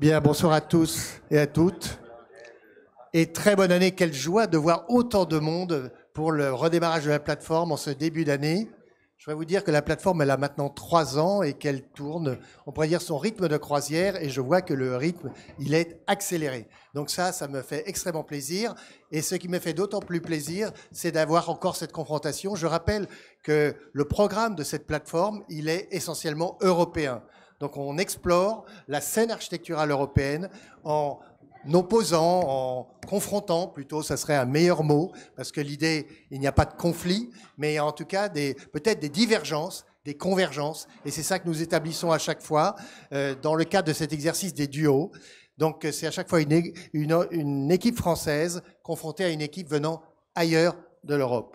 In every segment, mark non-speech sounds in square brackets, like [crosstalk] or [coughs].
Bien, bonsoir à tous et à toutes. Et très bonne année, quelle joie de voir autant de monde pour le redémarrage de la plateforme en ce début d'année. Je vais vous dire que la plateforme, elle a maintenant trois ans et qu'elle tourne, on pourrait dire son rythme de croisière, et je vois que le rythme, il est accéléré. Donc ça, ça me fait extrêmement plaisir. Et ce qui me fait d'autant plus plaisir, c'est d'avoir encore cette confrontation. Je rappelle que le programme de cette plateforme, il est essentiellement européen. Donc on explore la scène architecturale européenne en opposant, en confrontant plutôt, ça serait un meilleur mot, parce que l'idée, il n'y a pas de conflit, mais en tout cas peut-être des divergences des convergences, et c'est ça que nous établissons à chaque fois euh, dans le cadre de cet exercice des duos. Donc euh, c'est à chaque fois une équipe française confrontée à une équipe venant ailleurs de l'Europe.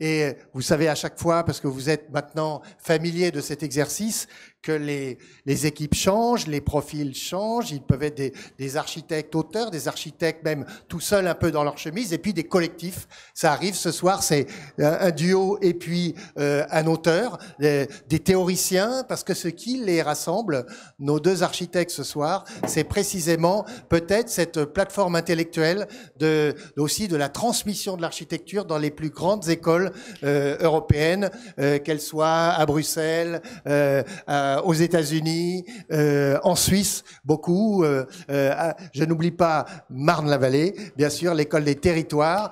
Et euh, vous savez à chaque fois, parce que vous êtes maintenant familier de cet exercice, que les, les, équipes changent, les profils changent, ils peuvent être des, des, architectes auteurs, des architectes même tout seuls un peu dans leur chemise, et puis des collectifs. Ça arrive ce soir, c'est euh, un duo et puis euh, un auteur, des, théoriciens, parce que ce qui les rassemble, nos deux architectes ce soir, c'est précisément peut-être cette plateforme intellectuelle de, aussi de la transmission de l'architecture dans les plus grandes écoles euh, européennes, euh, qu'elles soient à Bruxelles, à euh, aux États-Unis, euh, en Suisse, beaucoup. Euh, je n'oublie pas Marne-la-Vallée, bien sûr, l'école des territoires.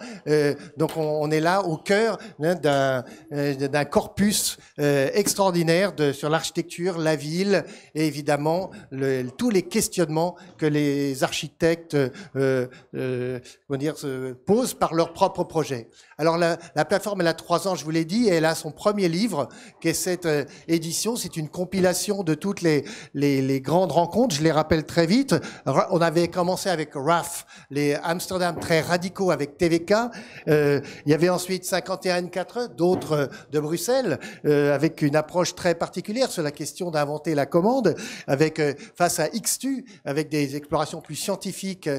donc on, est là au cœur hein, d'un corpus extraordinaire sur l'architecture, la ville et évidemment tous les questionnements que les architectes se posent par leur propre projet. Alors la, la, plateforme, elle a trois ans, je vous l'ai dit, et elle a son premier livre, qui est cette euh, édition. C'est une compilation de toutes les, les, les, grandes rencontres, je les rappelle très vite. On avait commencé avec RAF, les Amsterdam très radicaux avec TVK. Euh, il y avait ensuite 51 4 d'autres euh, de Bruxelles, euh, avec une approche très particulière sur la question d'inventer la commande, avec euh, face à XTU, avec des explorations plus scientifiques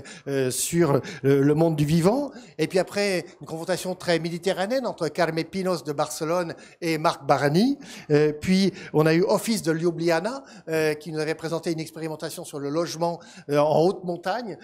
sur le monde du vivant. Et puis après, une confrontation très méditerranéenne entre Carme Pinos de Barcelone et Marc Barani. Euh, puis on a eu Office de Ljubljana euh, qui nous avait présenté une expérimentation sur le logement euh, en haute montagne,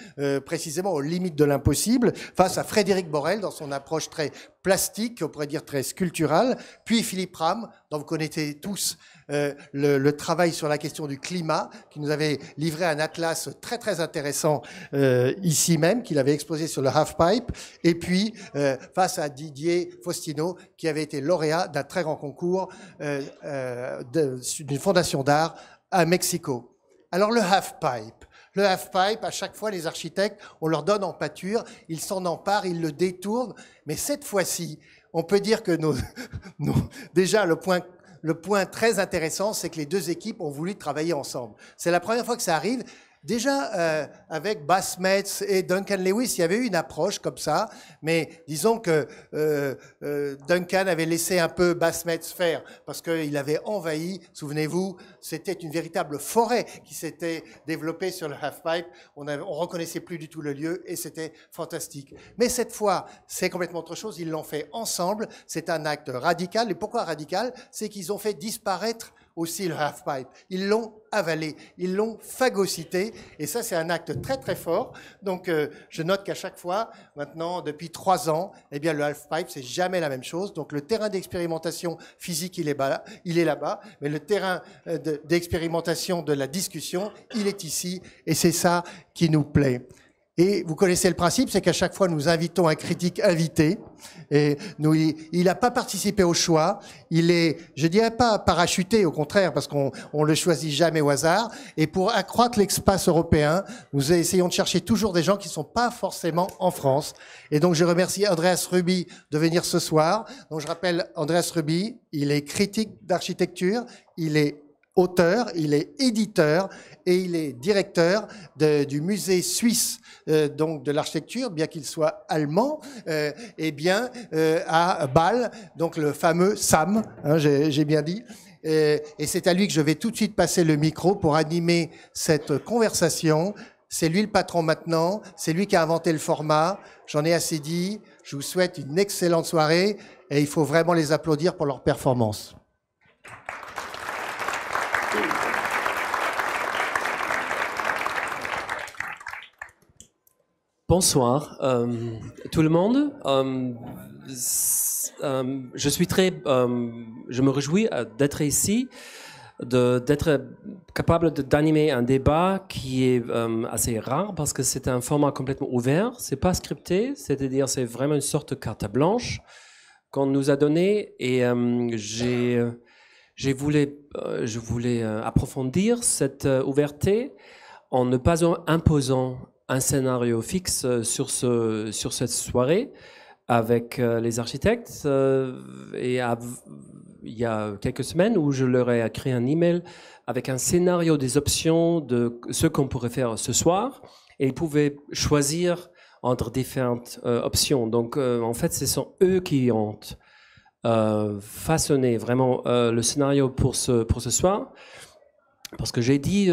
précisément aux limites de l'impossible, face à Frédéric Borel dans son approche très plastique, on pourrait dire très sculpturale, puis Philippe Ram, dont vous connaissez tous euh, le, travail sur la question du climat, qui nous avait livré un atlas très très intéressant euh, ici même, qu'il avait exposé sur le half-pipe, et puis euh, face à Didier Faustino, qui avait été lauréat d'un très grand concours d'une fondation d'art à Mexico. Alors le half-pipe. Le half-pipe, à chaque fois, les architectes, on leur donne en pâture, ils s'en emparent, ils le détournent, mais cette fois-ci, on peut dire que [laughs] déjà le point le point très intéressant, c'est que les deux équipes ont voulu travailler ensemble. C'est la première fois que ça arrive Déjà, euh, avec Bass et Duncan Lewis, il y avait eu une approche comme ça, mais disons que euh, euh, Duncan avait laissé un peu Bass faire, parce qu'il avait envahi, souvenez-vous, c'était une véritable forêt qui s'était développée sur le half-pipe, on ne reconnaissait plus du tout le lieu, et c'était fantastique. Mais cette fois, c'est complètement autre chose, ils l'ont fait ensemble, c'est un acte radical, et pourquoi radical C'est qu'ils ont fait disparaître aussi le half-pipe. Ils l'ont avalé, ils l'ont phagocyté, et ça c'est un acte très très fort. Donc euh, je note qu'à chaque fois, maintenant depuis trois ans, eh bien le half-pipe c'est jamais la même chose. Donc le terrain d'expérimentation physique il est, bas, il est là-bas, mais le terrain euh, d'expérimentation de la discussion il est ici, et c'est ça qui nous plaît. Et vous connaissez le principe, c'est qu'à chaque fois, nous invitons un critique invité. Et nous, il n'a pas participé au choix. Il est, je dirais pas parachuté, au contraire, parce qu'on on le choisit jamais au hasard. Et pour accroître l'espace européen, nous essayons de chercher toujours des gens qui ne sont pas forcément en France. Et donc, je remercie Andreas Ruby de venir ce soir. Donc, je rappelle Andreas Ruby, il est critique d'architecture, il est auteur, il est éditeur et il est directeur du musée suisse euh, donc de l'architecture, bien qu'il soit allemand, euh, eh bien euh, à Bâle, donc le fameux SAM, hein, j'ai bien dit. Et, et c'est à lui que je vais tout de suite passer le micro pour animer cette conversation. C'est lui le patron maintenant, c'est lui qui a inventé le format. J'en ai assez dit. Je vous souhaite une excellente soirée et il faut vraiment les applaudir pour leur performance. Bonsoir euh, tout le monde. Euh, euh, je suis très, je me réjouis d'être ici, d'être capable d'animer un débat qui est assez rare parce que c'est un format complètement ouvert, c'est pas scripté, c'est-à-dire c'est vraiment une sorte de carte blanche qu'on nous a donnée et j'ai, j'ai voulu, je voulais approfondir cette ouverture en ne pas imposant un scénario fixe euh, sur, ce, sur cette soirée avec euh, les architectes euh, et à, il y a quelques semaines où je leur ai écrit un email avec un scénario des options de ce qu'on pourrait faire ce soir et ils pouvaient choisir entre différentes options. Donc en fait, ce sont eux qui ont façonné vraiment le scénario pour ce, pour ce soir parce que j'ai dit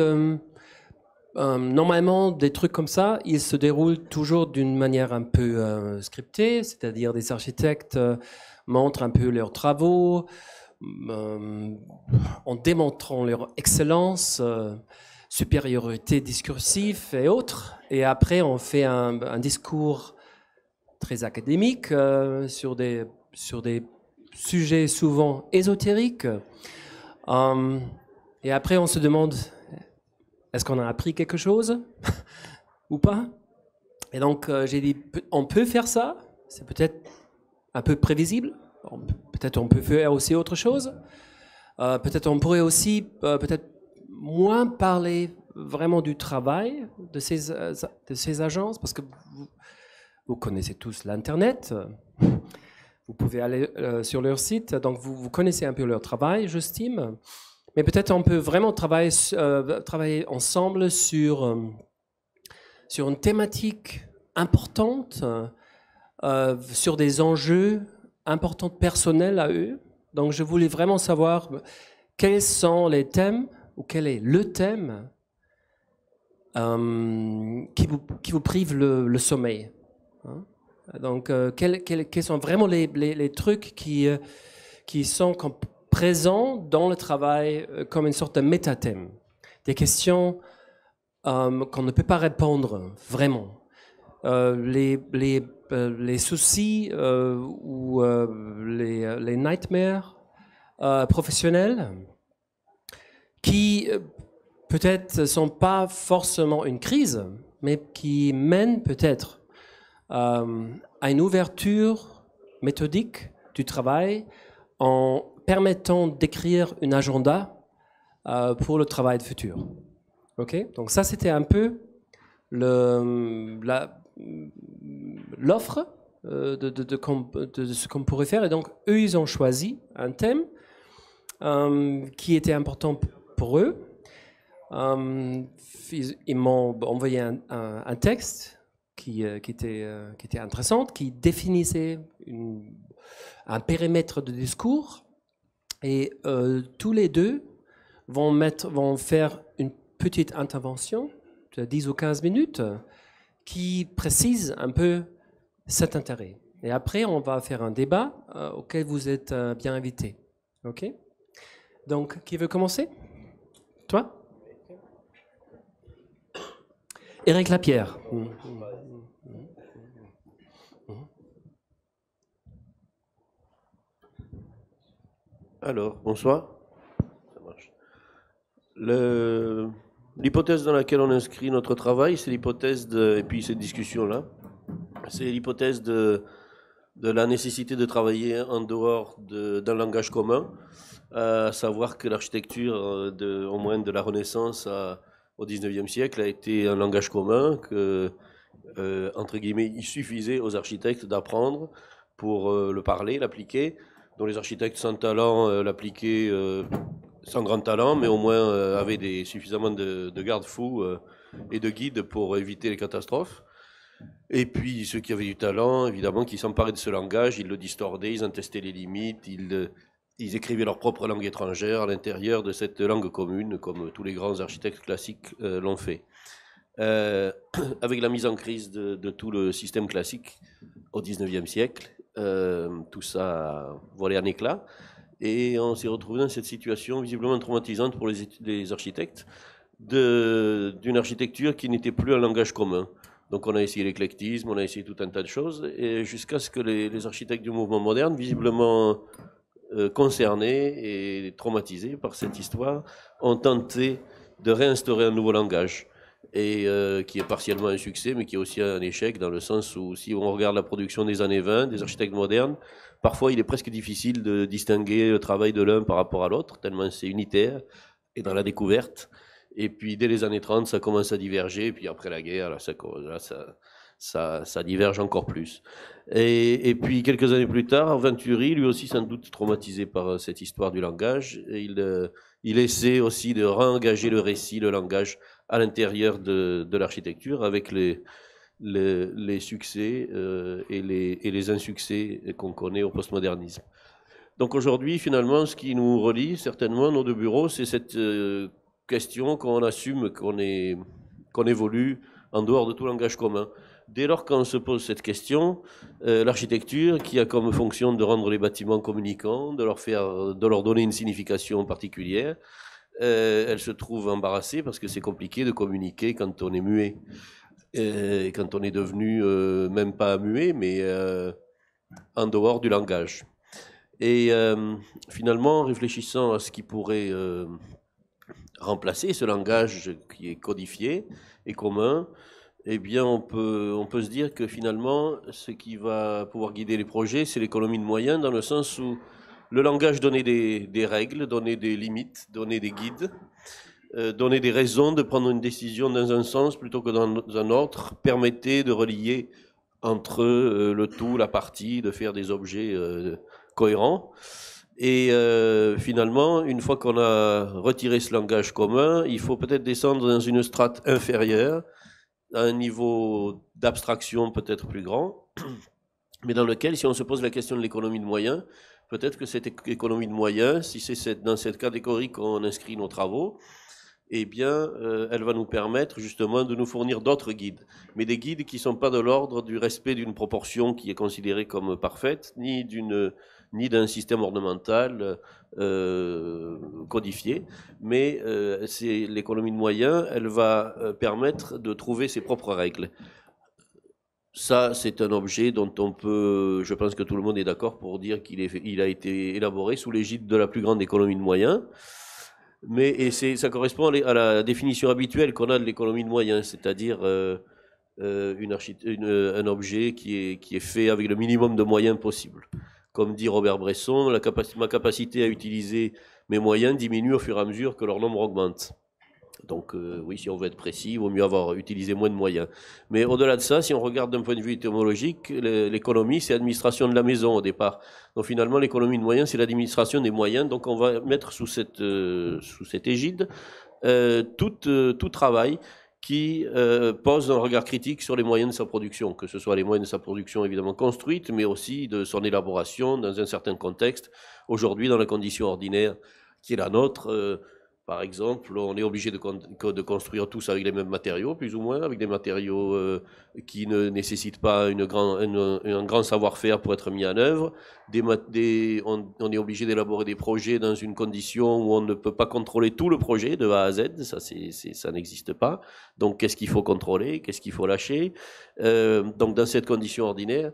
euh, normalement, des trucs comme ça, ils se déroulent toujours d'une manière un peu euh, scriptée, c'est-à-dire des architectes euh, montrent un peu leurs travaux en démontrant leur excellence, supériorité discursive et autres. Et après, on fait un, un discours très académique sur, des, sur des sujets souvent ésotériques. et après, on se demande est-ce qu'on a appris quelque chose [laughs] ou pas Et donc euh, j'ai dit, on peut faire ça, c'est peut-être un peu prévisible, peut-être on peut faire aussi autre chose, euh, peut-être on pourrait aussi euh, peut-être moins parler vraiment du travail de ces, agences, parce que vous, connaissez tous l'Internet, [laughs] vous pouvez aller sur leur site, donc vous, vous connaissez un peu leur travail, j'estime. Mais peut-être on peut vraiment travailler, euh, ensemble sur, euh, sur une thématique importante, euh, sur des enjeux importants personnels à eux. Donc je voulais vraiment savoir quels sont les thèmes ou quel est le thème qui, vous, qui prive le, sommeil. Hein. Donc quels, sont vraiment les, les, les trucs qui, qui sont présent dans le travail euh, comme une sorte de métathème, des questions euh, qu'on ne peut pas répondre vraiment. Euh, les, les, les, soucis ou les, les, nightmares professionnels qui peut-être ne sont pas forcément une crise, mais qui mènent peut-être à une ouverture méthodique du travail en permettant d'écrire un agenda euh, pour le travail futur. Ok, Donc ça, c'était un peu l'offre euh, de, ce qu'on pourrait faire. Et donc, eux, ils ont choisi un thème euh, qui était important pour eux. ils, m'ont envoyé un, texte qui, était, qui intéressant, qui définissait un périmètre de discours et euh, tous les deux vont, mettre, vont faire une petite intervention de 10 ou 15 minutes qui précise un peu cet intérêt. Et après, on va faire un débat euh, auquel vous êtes euh, bien invité. OK Donc, qui veut commencer Toi Éric Lapierre. Alors, bonsoir. L'hypothèse dans laquelle on inscrit notre travail, c'est l'hypothèse de, et puis cette discussion-là, c'est l'hypothèse de, la nécessité de travailler en dehors d'un langage commun, à savoir que l'architecture, euh, au moins de la Renaissance au au XIXe siècle, a été un langage commun, que, euh, entre guillemets, il suffisait aux architectes d'apprendre pour euh, le parler, l'appliquer, dont les architectes sans talent euh, l'appliquaient euh, sans grand talent, mais au moins euh, avaient suffisamment de, garde-fous et de guides pour éviter les catastrophes. Et puis ceux qui avaient du talent, évidemment, qui s'emparaient de ce langage, ils le distordaient, ils en testaient les limites, ils, écrivaient leur propre langue étrangère à l'intérieur de cette langue commune, comme tous les grands architectes classiques l'ont fait. [clears throat] avec la mise en crise de tout le système classique au XIXe siècle, euh, tout ça volé en éclat. Et on s'est retrouvé dans cette situation visiblement traumatisante pour les, architectes, d'une architecture qui n'était plus un langage commun. Donc on a essayé l'éclectisme, on a essayé tout un tas de choses, et jusqu'à ce que les, architectes du mouvement moderne, visiblement euh, concernés et traumatisés par cette histoire, ont tenté de réinstaurer un nouveau langage et euh, qui est partiellement un succès, mais qui est aussi un échec dans le sens où si on regarde la production des années 20, des architectes modernes, parfois il est presque difficile de distinguer le travail de l'un par rapport à l'autre, tellement c'est unitaire et dans la découverte. Et puis dès les années 30, ça commence à diverger, et puis après la guerre, ça, diverge encore plus. Et, puis quelques années plus tard, Venturi, lui aussi sans doute traumatisé par euh, cette histoire du langage, il, euh, il essaie aussi de réengager le récit, le langage à l'intérieur de, l'architecture avec les, succès euh, et, les, insuccès qu'on connaît au postmodernisme. Donc aujourd'hui, finalement, ce qui nous relie certainement nos deux bureaux, c'est cette euh, question qu'on assume, qu'on évolue en dehors de tout langage commun. Dès lors qu'on se pose cette question, euh, l'architecture, qui a comme fonction de rendre les bâtiments communicants, de leur, faire, de leur donner une signification particulière, euh, elle se trouve embarrassée parce que c'est compliqué de communiquer quand on est muet. Euh, et quand on est devenu euh, même pas muet, mais en dehors du langage. Et finalement, réfléchissant à ce qui pourrait remplacer ce langage qui est codifié et commun, eh bien, on peut, on peut se dire que finalement, ce qui va pouvoir guider les projets, c'est l'économie de moyens, dans le sens où le langage donnait des, règles, donnait des limites, donnait des guides, euh, donnait des raisons de prendre une décision dans un sens plutôt que dans un autre, permettait de relier entre euh, le tout, la partie, de faire des objets euh, cohérents. Et finalement, une fois qu'on a retiré ce langage commun, il faut peut-être descendre dans une strate inférieure, à un niveau d'abstraction peut-être plus grand, [clears throat] mais dans lequel, si on se pose la question de l'économie de moyens, Peut-être que cette économie de moyens, si c'est dans cette catégorie qu'on inscrit nos travaux, eh bien, euh, elle va nous permettre justement de nous fournir d'autres guides, mais des guides qui ne sont pas de l'ordre du respect d'une proportion qui est considérée comme parfaite, ni d'un système ornemental euh, codifié, mais euh, c'est l'économie de moyens, elle va permettre de trouver ses propres règles. Ça, c'est un objet dont on peut, je pense que tout le monde est d'accord pour dire qu'il a été élaboré sous l'égide de la plus grande économie de moyens. Mais et ça correspond à la définition habituelle qu'on a de l'économie de moyens, c'est-à-dire euh, euh, euh, un objet qui est, fait avec le minimum de moyens possible. Comme dit Robert Bresson, ma capacité à utiliser mes moyens diminue au fur et à mesure que leur nombre augmente. Donc euh, oui, si on veut être précis, il vaut mieux avoir utilisé moins de moyens. Mais au-delà de ça, si on regarde d'un point de vue étymologique, l'économie, c'est l'administration de la maison au départ. Donc finalement, l'économie de moyens, c'est l'administration des moyens. Donc on va mettre sous cette, euh, égide euh, tout, travail qui pose un regard critique sur les moyens de sa production, que ce soit les moyens de sa production évidemment construite, mais aussi de son élaboration dans un certain contexte, aujourd'hui dans la condition ordinaire qui est la nôtre. Par exemple, on est obligé de, construire tous avec les mêmes matériaux, plus ou moins, avec des matériaux euh, qui ne nécessitent pas un grand savoir-faire pour être mis en œuvre. on, est obligé d'élaborer des projets dans une condition où on ne peut pas contrôler tout le projet de A à Z. Ça, ça n'existe pas. Donc, qu'est-ce qu'il faut contrôler Qu'est-ce qu'il faut lâcher euh, Donc, dans cette condition ordinaire,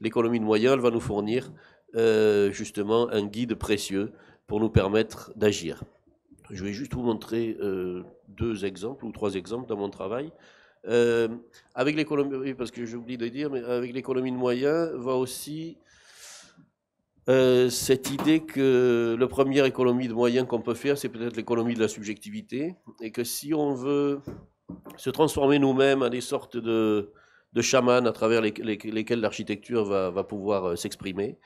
l'économie de moyens va nous fournir euh, justement un guide précieux pour nous permettre d'agir. Je vais juste vous montrer euh, deux exemples ou trois exemples dans mon travail. Euh, avec l'économie, parce que j'oublie de dire, mais avec l'économie de moyens va aussi euh, cette idée que la première économie de moyens qu'on peut faire, c'est peut-être l'économie de la subjectivité, et que si on veut se transformer nous-mêmes à des sortes de, de chamans à travers lesquels l'architecture va, va, pouvoir s'exprimer,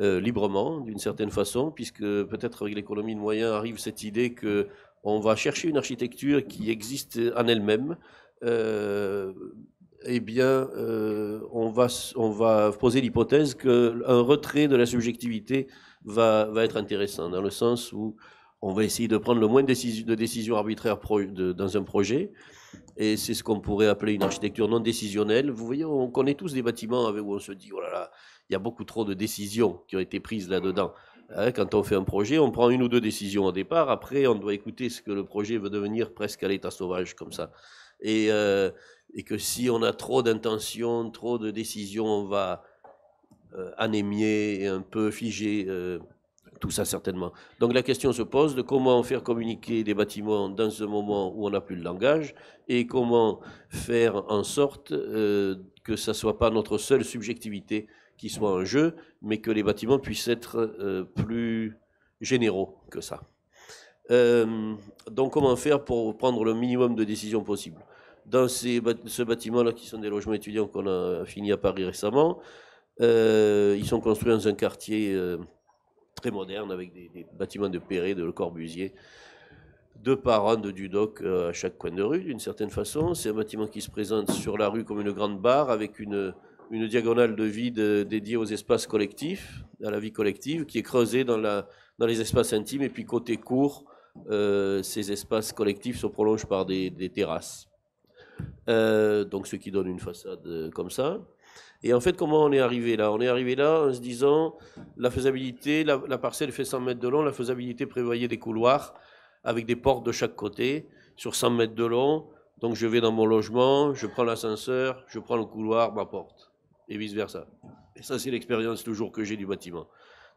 euh, librement, d'une certaine façon, puisque peut-être avec l'économie de moyens arrive cette idée que on va chercher une architecture qui existe en elle-même. Euh, eh bien, euh, on, va, on va poser l'hypothèse qu'un retrait de la subjectivité va, être intéressant, dans le sens où on va essayer de prendre le moins de décisions arbitraires dans un projet, et c'est ce qu'on pourrait appeler une architecture non décisionnelle. Vous voyez, on connaît tous des bâtiments avec, où on se dit, oh là là, il y a beaucoup trop de décisions qui ont été prises là-dedans. Mmh. Hein, quand on fait un projet, on prend une ou deux décisions au départ, après on doit écouter ce que le projet veut devenir presque à l'état sauvage comme ça. Et, euh, et, que si on a trop d'intentions, trop de décisions, on va euh, anémier et un peu figer euh, tout ça certainement. Donc la question se pose de comment faire communiquer des bâtiments dans ce moment où on n'a plus le langage et comment faire en sorte que ça ne soit pas notre seule subjectivité qui soit un jeu, mais que les bâtiments puissent être euh, plus généraux que ça. Euh, donc comment faire pour prendre le minimum de décisions possibles Dans ces, ce bâtiment-là, qui sont des logements étudiants qu'on a fini à Paris récemment, euh, ils sont construits dans un quartier très moderne, avec des, bâtiments de Perret, de Le Corbusier, deux par de Dudoc à chaque coin de rue, d'une certaine façon. C'est un bâtiment qui se présente sur la rue comme une grande barre, avec une une diagonale de vide dédiée aux espaces collectifs, à la vie collective, qui est creusée dans, les espaces intimes. Et puis côté court, euh, ces espaces collectifs se prolongent par des, terrasses. Euh, donc ce qui donne une façade euh, comme ça. Et en fait, comment on est arrivé là On est arrivé là en se disant, la faisabilité, la, la parcelle fait 100 mètres de long, la faisabilité prévoyait des couloirs avec des portes de chaque côté sur 100 mètres de long. Donc je vais dans mon logement, je prends l'ascenseur, je prends le couloir, ma porte et vice-versa. Et ça, c'est l'expérience toujours que j'ai du bâtiment.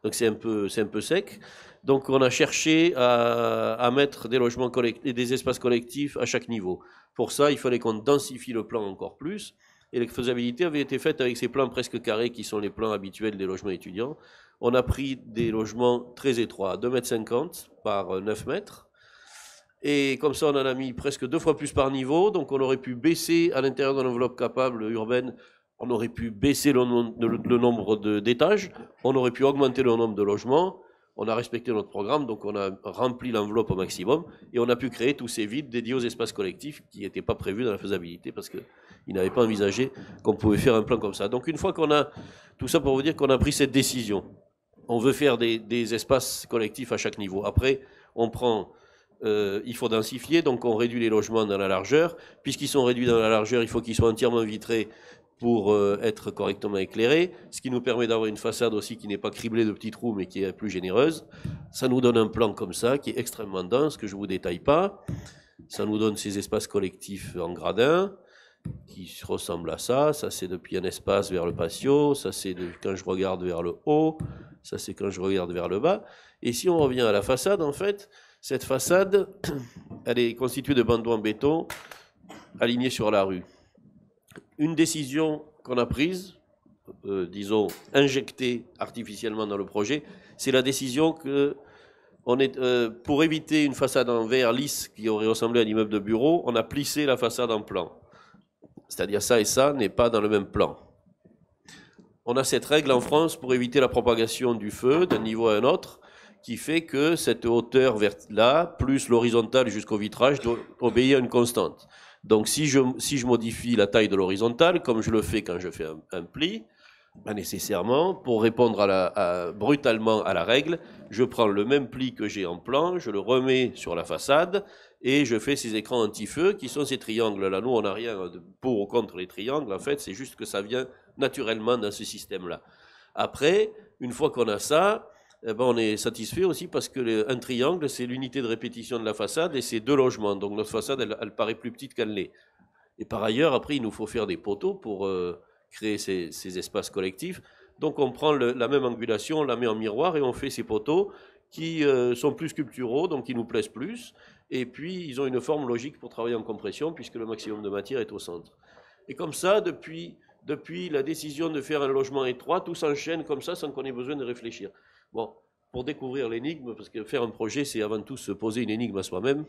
Donc c'est un peu, c'est un peu sec. Donc on a cherché à, mettre des logements collectifs, des espaces collectifs à chaque niveau. Pour ça, il fallait qu'on densifie le plan encore plus. Et la faisabilité avait été faite avec ces plans presque carrés qui sont les plans habituels des logements étudiants. On a pris des logements très étroits, 2,50 m par 9 mètres. Et comme ça, on en a mis presque deux fois plus par niveau. Donc on aurait pu baisser à l'intérieur d'une enveloppe capable urbaine on aurait pu baisser le, nombre d'étages, on aurait pu augmenter le nombre de logements, on a respecté notre programme, donc on a rempli l'enveloppe au maximum et on a pu créer tous ces vides dédiés aux espaces collectifs qui n'étaient pas prévus dans la faisabilité parce qu'ils n'avaient pas envisagé qu'on pouvait faire un plan comme ça. Donc une fois qu'on a, tout ça pour vous dire qu'on a pris cette décision, on veut faire des, espaces collectifs à chaque niveau. Après, on prend euh, il faut densifier, donc on réduit les logements dans la largeur. Puisqu'ils sont réduits dans la largeur, il faut qu'ils soient entièrement vitrés pour euh, être correctement éclairé, ce qui nous permet d'avoir une façade aussi qui n'est pas criblée de petits trous, mais qui est plus généreuse. Ça nous donne un plan comme ça, qui est extrêmement dense, que je ne vous détaille pas. Ça nous donne ces espaces collectifs en gradin qui ressemblent à ça. Ça, c'est depuis un espace vers le patio, ça, c'est quand je regarde vers le haut, ça, c'est quand je regarde vers le bas. Et si on revient à la façade, en fait, cette façade, [coughs] elle est constituée de bandeaux en béton alignés sur la rue une décision qu'on a prise, euh, disons, injectée artificiellement dans le projet, c'est la décision que, euh, pour éviter une façade en verre lisse qui aurait ressemblé à un immeuble de bureau, on a plissé la façade en plan. C'est-à-dire ça et ça n'est pas dans le même plan. On a cette règle en France pour éviter la propagation du feu d'un niveau à un autre, qui fait que cette hauteur là, plus l'horizontale jusqu'au vitrage, doit obéir à une constante. Donc si je, si je modifie la taille de l'horizontale, comme je le fais quand je fais un, pli, nécessairement, pour répondre à la, brutalement à la règle, je prends le même pli que j'ai en plan, je le remets sur la façade et je fais ces écrans anti-feu qui sont ces triangles. Là, nous, on n'a rien pour ou contre les triangles. En fait, c'est juste que ça vient naturellement dans ce système-là. Après, une fois qu'on a ça, eh ben, on est satisfait aussi parce que un triangle, c'est l'unité de répétition de la façade et c'est deux logements. Donc notre façade, elle, paraît plus petite qu'elle l'est. Et par ailleurs, après, il nous faut faire des poteaux pour euh, créer ces, espaces collectifs. Donc on prend la même angulation, on la met en miroir et on fait ces poteaux qui euh, sont plus sculpturaux, donc qui nous plaisent plus. Et puis, ils ont une forme logique pour travailler en compression, puisque le maximum de matière est au centre. Et comme ça, depuis la décision de faire un logement étroit, tout s'enchaîne comme ça, sans qu'on ait besoin de réfléchir. Bon, pour découvrir l'énigme, parce que faire un projet, c'est avant tout se poser une énigme à soi-même.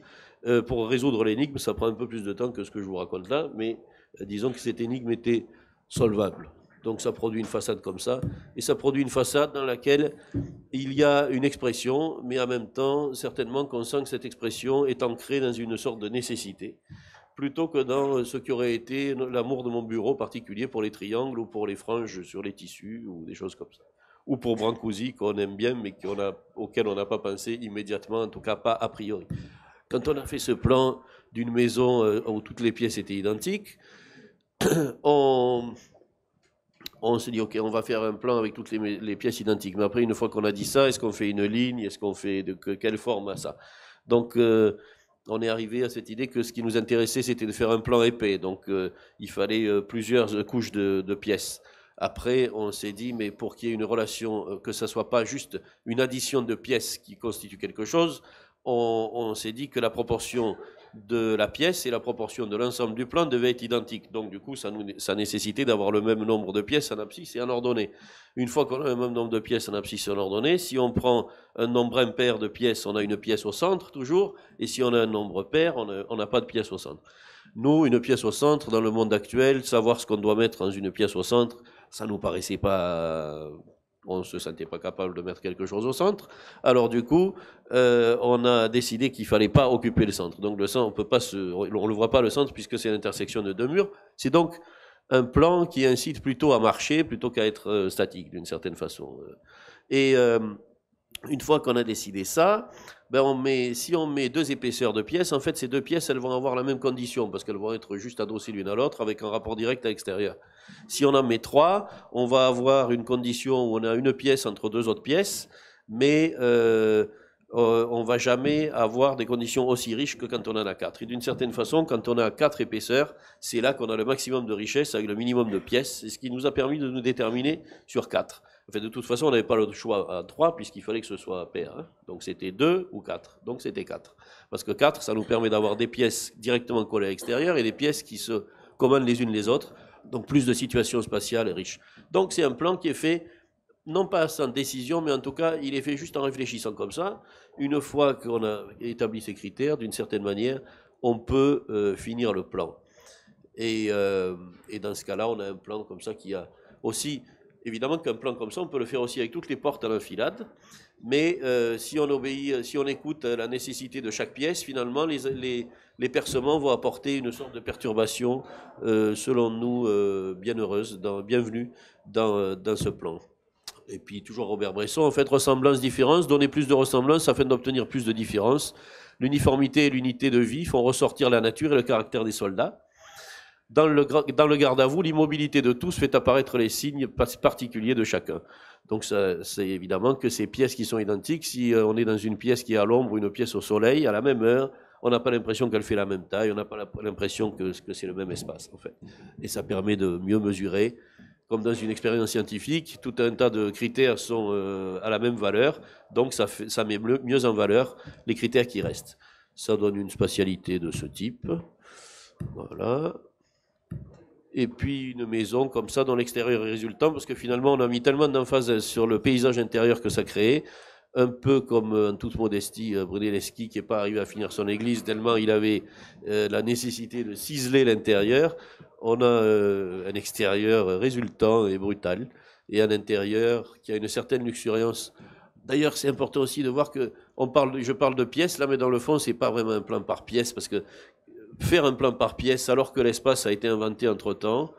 Euh, pour résoudre l'énigme, ça prend un peu plus de temps que ce que je vous raconte là, mais euh, disons que cette énigme était solvable. Donc ça produit une façade comme ça, et ça produit une façade dans laquelle il y a une expression, mais en même temps, certainement qu'on sent que cette expression est ancrée dans une sorte de nécessité, plutôt que dans euh, ce qui aurait été l'amour de mon bureau particulier pour les triangles ou pour les franges sur les tissus ou des choses comme ça ou pour Brancusi, qu'on aime bien, mais a, auquel on n'a pas pensé immédiatement, en tout cas pas a priori. Quand on a fait ce plan d'une maison euh, où toutes les pièces étaient identiques, [clears throat] on, on se dit, OK, on va faire un plan avec toutes les, pièces identiques. Mais après, une fois qu'on a dit ça, est-ce qu'on fait une ligne Est-ce qu'on fait de quelle forme à ça Donc, euh, on est arrivé à cette idée que ce qui nous intéressait, c'était de faire un plan épais. Donc, euh, il fallait plusieurs couches de, de pièces. Après, on s'est dit, mais pour qu'il y ait une relation, euh, que ce ne soit pas juste une addition de pièces qui constitue quelque chose, on, s'est dit que la proportion de la pièce et la proportion de l'ensemble du plan devait être identique. Donc, du coup, ça, nous, ça nécessitait d'avoir le même nombre de pièces en abscisse et en ordonnée. Une fois qu'on a le même nombre de pièces en abscisse et en ordonnée, si on prend un nombre impair de pièces, on a une pièce au centre toujours, et si on a un nombre pair, on n'a pas de pièce au centre. Nous, une pièce au centre, dans le monde actuel, savoir ce qu'on doit mettre dans une pièce au centre, ça nous paraissait pas euh, on ne se sentait pas capable de mettre quelque chose au centre. Alors du coup, euh, on a décidé qu'il fallait pas occuper le centre. Donc le centre, on peut pas se, le voit pas le centre puisque c'est l'intersection de deux murs. C'est donc un plan qui incite plutôt à marcher plutôt qu'à être euh, statique d'une certaine façon. Et une fois qu'on a décidé ça, ben on met, si on met deux épaisseurs de pièces, en fait ces deux pièces, elles vont avoir la même condition parce qu'elles vont être juste adossées l'une à l'autre avec un rapport direct à l'extérieur. Si on en met trois, on va avoir une condition où on a une pièce entre deux autres pièces, mais euh, euh, on va jamais avoir des conditions aussi riches que quand on en a quatre. Et d'une certaine façon, quand on a quatre épaisseurs, c'est là qu'on a le maximum de richesse avec le minimum de pièces. C'est ce qui nous a permis de nous déterminer sur quatre. En de toute façon, on n'avait pas le choix à 3 puisqu'il fallait que ce soit à pair. Hein. Donc c'était 2 ou 4. Donc c'était 4. Parce que 4, ça nous permet d'avoir des pièces directement collées à l'extérieur et des pièces qui se commandent les unes les autres donc plus de situations spatiales riches. Donc c'est un plan qui est fait, non pas sans décision, mais en tout cas, il est fait juste en réfléchissant comme ça. Une fois qu'on a établi ces critères, d'une certaine manière, on peut euh, finir le plan. Euh, et, dans ce cas-là, on a un plan comme ça qui a aussi, évidemment qu'un plan comme ça, on peut le faire aussi avec toutes les portes à l'enfilade. Mais euh, si on obéit, si on écoute la nécessité de chaque pièce, finalement, les, les percements vont apporter une sorte de perturbation, euh, selon nous, euh, bienheureuse, dans, bienvenue euh, dans, ce plan. Et puis toujours Robert Bresson, en fait, ressemblance, différence, donner plus de ressemblance afin d'obtenir plus de différence. L'uniformité et l'unité de vie font ressortir la nature et le caractère des soldats. Dans le, dans le garde à vous, l'immobilité de tous fait apparaître les signes particuliers de chacun. Donc c'est évidemment que ces pièces qui sont identiques, si on est dans une pièce qui est à l'ombre, une pièce au soleil, à la même heure, on n'a pas l'impression qu'elle fait la même taille, on n'a pas l'impression que, que c'est le même espace, en fait. Et ça permet de mieux mesurer. Comme dans une expérience scientifique, tout un tas de critères sont euh, à la même valeur, donc ça, fait, ça met mieux en valeur les critères qui restent. Ça donne une spatialité de ce type. Voilà et puis une maison comme ça dont l'extérieur est résultant, parce que finalement on a mis tellement d'emphase sur le paysage intérieur que ça crée un peu comme euh, en toute modestie euh, Brunelleschi qui n'est pas arrivé à finir son église tellement il avait euh, la nécessité de ciseler l'intérieur. On a un extérieur résultant et brutal et un intérieur qui a une certaine luxuriance. D'ailleurs, c'est important aussi de voir que on parle, je parle de pièces là, mais dans le fond, c'est pas vraiment un plan par pièce parce que faire un plan par pièce alors que l'espace a été inventé entre temps,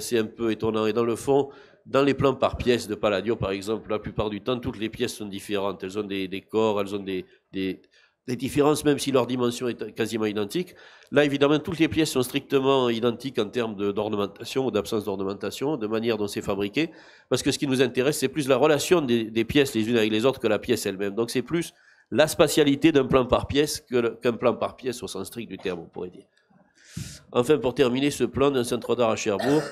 c'est un peu étonnant. Et dans le fond, dans les plans par pièces de Palladio, par exemple, la plupart du temps, toutes les pièces sont différentes. Elles ont des, décors, corps, elles ont des, des, différences, même si leur dimension est quasiment identique. Là, évidemment, toutes les pièces sont strictement identiques en termes d'ornementation ou d'absence d'ornementation, de manière dont c'est fabriqué, parce que ce qui nous intéresse, c'est plus la relation des, pièces les unes avec les autres que la pièce elle-même. Donc c'est plus la spatialité d'un plan par pièce qu'un plan par pièce au sens strict du terme, on pourrait dire. Enfin, pour terminer ce plan d'un centre d'art à Cherbourg,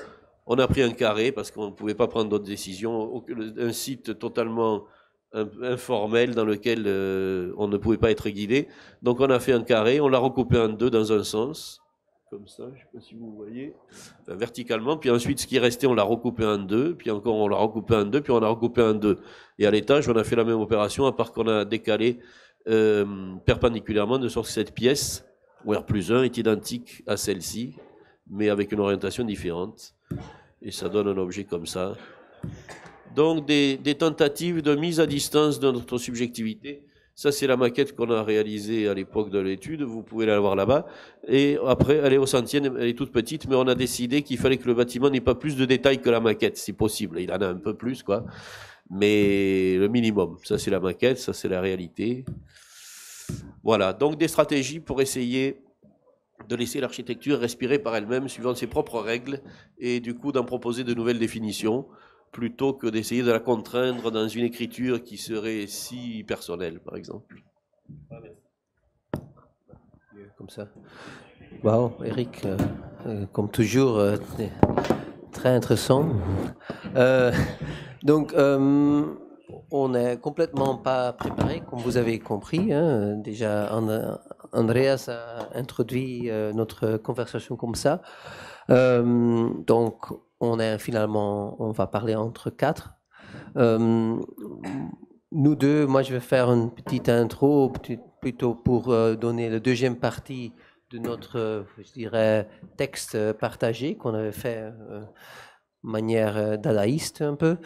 on a pris un carré parce qu'on ne pouvait pas prendre d'autres décisions. Un site totalement informel dans lequel euh, on ne pouvait pas être guidé. Donc on a fait un carré, on l'a recoupé en deux dans un sens, comme ça, je ne sais pas si vous voyez, verticalement. Puis ensuite, ce qui restait, on l'a recoupé en deux, puis encore on l'a recoupé en deux, puis on l'a recoupé en deux. Et à l'étage, on a fait la même opération, à part qu'on a décalé euh, perpendiculairement, de sorte que cette pièce, ou R plus 1, est identique à celle-ci, mais avec une orientation différente et ça donne un objet comme ça. Donc des, tentatives de mise à distance de notre subjectivité. Ça, c'est la maquette qu'on a réalisée à l'époque de l'étude. Vous pouvez la voir là-bas. Et après, elle est au centième, elle est toute petite, mais on a décidé qu'il fallait que le bâtiment n'ait pas plus de détails que la maquette, si possible. Il en a un peu plus, quoi. Mais le minimum. Ça, c'est la maquette, ça, c'est la réalité. Voilà. Donc, des stratégies pour essayer de laisser l'architecture respirer par elle-même suivant ses propres règles et du coup d'en proposer de nouvelles définitions plutôt que d'essayer de la contraindre dans une écriture qui serait si personnelle, par exemple. Comme ça. Wow, Eric, euh, euh, comme toujours, euh, très intéressant. donc, on n'est complètement pas préparé, comme vous avez compris. Hein, déjà, en, Andreas a introduit euh, notre conversation comme ça. Euh, donc, on est finalement, on va parler entre quatre. Euh, nous deux, moi, je vais faire une petite intro plutôt pour donner la deuxième partie de notre, je dirais, texte partagé qu'on avait fait manière dadaïste un peu.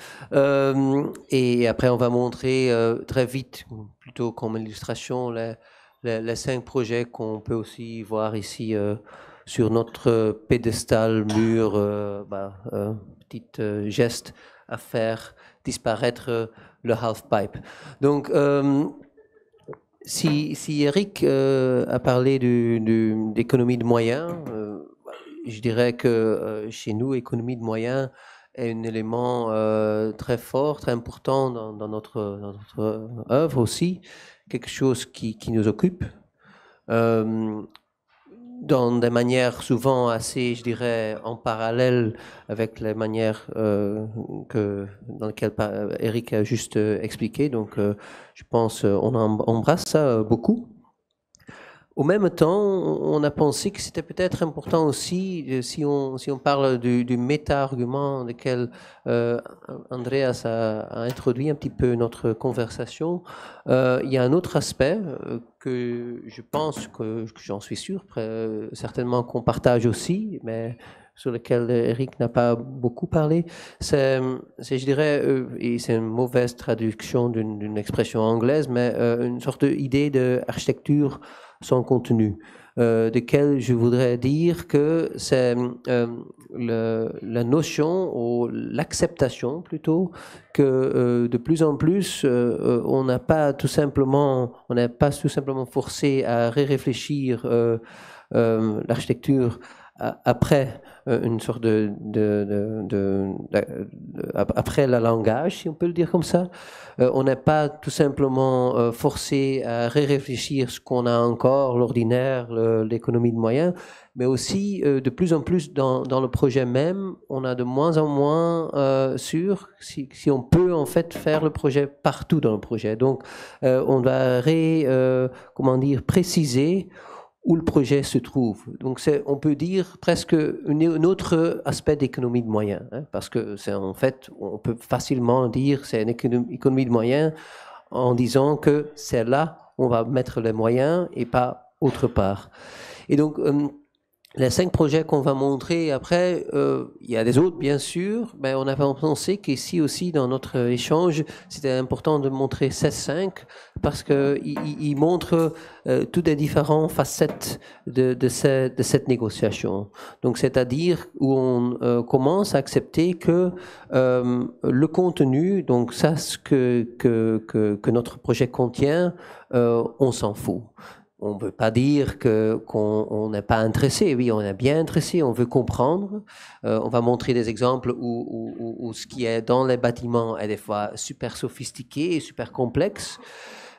et après, on va montrer très vite, plutôt comme illustration, les, les, cinq projets qu'on peut aussi voir ici euh, sur notre pédestal, mur, euh, bah, euh, petit geste à faire disparaître le half-pipe. Donc, si, Eric a parlé d'économie de moyens, je dirais que chez nous, économie de moyens est un élément très fort, très important dans notre œuvre aussi quelque chose qui, nous occupe, euh, dans des manières souvent assez, je dirais, en parallèle avec les manières euh, que, dans lesquelles euh, Eric a juste expliqué. Donc, je pense on embrasse ça beaucoup. Au même temps, on a pensé que c'était peut-être important aussi, euh, si on, si on parle du, du méta-argument de euh, Andreas a, introduit un petit peu notre conversation, euh, il y a un autre aspect euh, que je pense, que, j'en suis sûr, certainement qu'on partage aussi, mais sur lequel Eric n'a pas beaucoup parlé, c'est, je dirais, et c'est une mauvaise traduction d'une expression anglaise, mais une sorte d'idée d'architecture son contenu, euh, de desquels je voudrais dire que c'est euh, la notion ou l'acceptation plutôt que euh, de plus en plus on n'a pas tout simplement on n'est pas tout simplement forcé à ré-réfléchir l'architecture après euh, une sorte de, euh, après le langage, si on peut le dire comme ça. Euh, on n'est pas tout simplement forcé à réfléchir ce qu'on a encore, l'ordinaire, l'économie de moyens, mais aussi de plus en plus dans, le projet même, on a de moins en moins sûr si, si, on peut en fait faire le projet partout dans le projet. Donc on va ré, comment dire, préciser où le projet se trouve. Donc on peut dire presque un autre aspect d'économie de moyens, hein, parce que c'est en fait, on peut facilement dire c'est une économie, de moyens en disant que c'est là où on va mettre les moyens et pas autre part. Et donc, euh, les cinq projets qu'on va montrer après, euh, il y a des autres bien sûr, mais on avait pensé qu'ici aussi dans notre échange, c'était important de montrer ces cinq parce qu'ils montrent euh, toutes les différentes facettes de, cette négociation. Donc c'est-à-dire où on euh, commence à accepter que le contenu, donc ça ce que, que notre projet contient, on s'en fout on ne veut pas dire que qu'on n'est pas intéressé. Oui, on est bien intéressé, on veut comprendre. Euh, on va montrer des exemples où, ce qui est dans les bâtiments est des fois super sophistiqué et super complexe.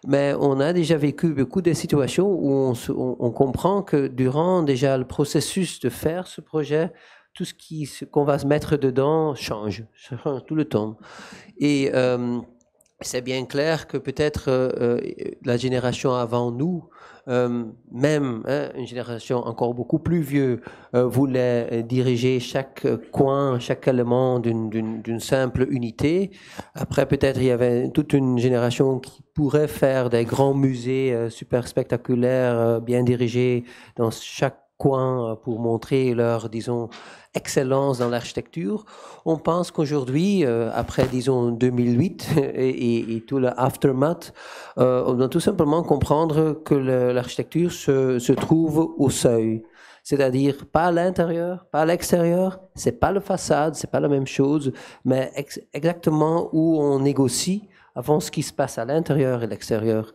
Mais on a déjà vécu beaucoup de situations où on, comprend que durant déjà le processus de faire ce projet, tout ce qu'on va se mettre dedans change, [laughs] tout le temps. Et... Euh, c'est bien clair que peut-être euh, euh, la génération avant nous, euh, même hein, une génération encore beaucoup plus vieux, voulait diriger chaque coin, chaque élément d'une simple unité. Après, peut-être il y avait toute une génération qui pourrait faire des grands musées super spectaculaires, bien dirigés dans chaque coin pour montrer leur, disons, excellence dans l'architecture, on pense qu'aujourd'hui, euh, après, disons, 2008 [laughs] et, tout le aftermath, euh, on doit tout simplement comprendre que l'architecture se, trouve au seuil. C'est-à-dire pas à l'intérieur, pas à l'extérieur, c'est pas la façade, c'est pas la même chose, mais exactement où on négocie avant ce qui se passe à l'intérieur et l'extérieur.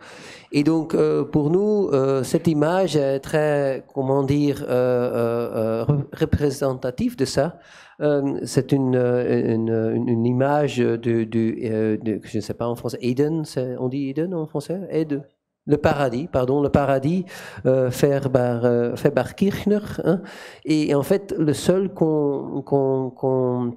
Et donc, euh, pour nous, euh, cette image est très, comment dire, euh, euh représentative de ça. c'est une, une, une, image de du, je ne sais pas en français, Eden, on dit Eden en français Eden. Le paradis, pardon, le paradis fait par Kirchner. Hein, et, en fait, le seul qu'on qu'on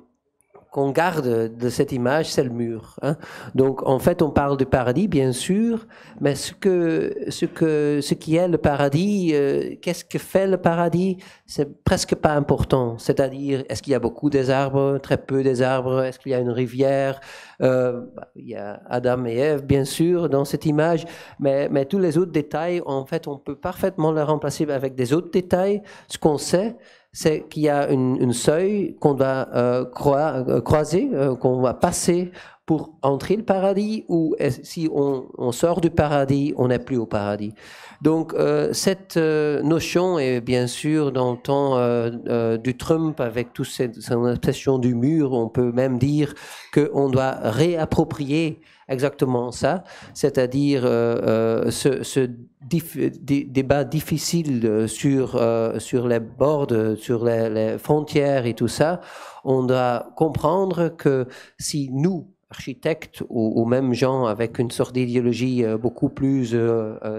qu'on garde de cette image, c'est le mur. Hein. Donc, en fait, on parle du paradis, bien sûr, mais ce que, ce que, ce qui est le paradis, euh, qu'est-ce que fait le paradis, c'est presque pas important. C'est-à-dire, est-ce qu'il y a beaucoup des arbres, très peu des arbres, est-ce qu'il y a une rivière euh, bah, Il y a Adam et Ève, bien sûr, dans cette image, mais, mais tous les autres détails, en fait, on peut parfaitement les remplacer avec des autres détails. Ce qu'on sait, c'est qu'il y a une, seuil qu'on doit euh, euh, croiser, euh, qu'on va passer pour entrer le paradis, ou si on, sort du paradis, on n'est plus au paradis. Donc cette notion est bien sûr dans le temps du Trump, avec toute cette, cette obsession du mur, on peut même dire qu'on doit réapproprier exactement ça, c'est-à-dire euh, euh, ce, débat difficile euh, sur, sur les bords, sur les, frontières et tout ça. On doit comprendre que si nous, architectes ou, même gens avec une sorte d'idéologie beaucoup plus,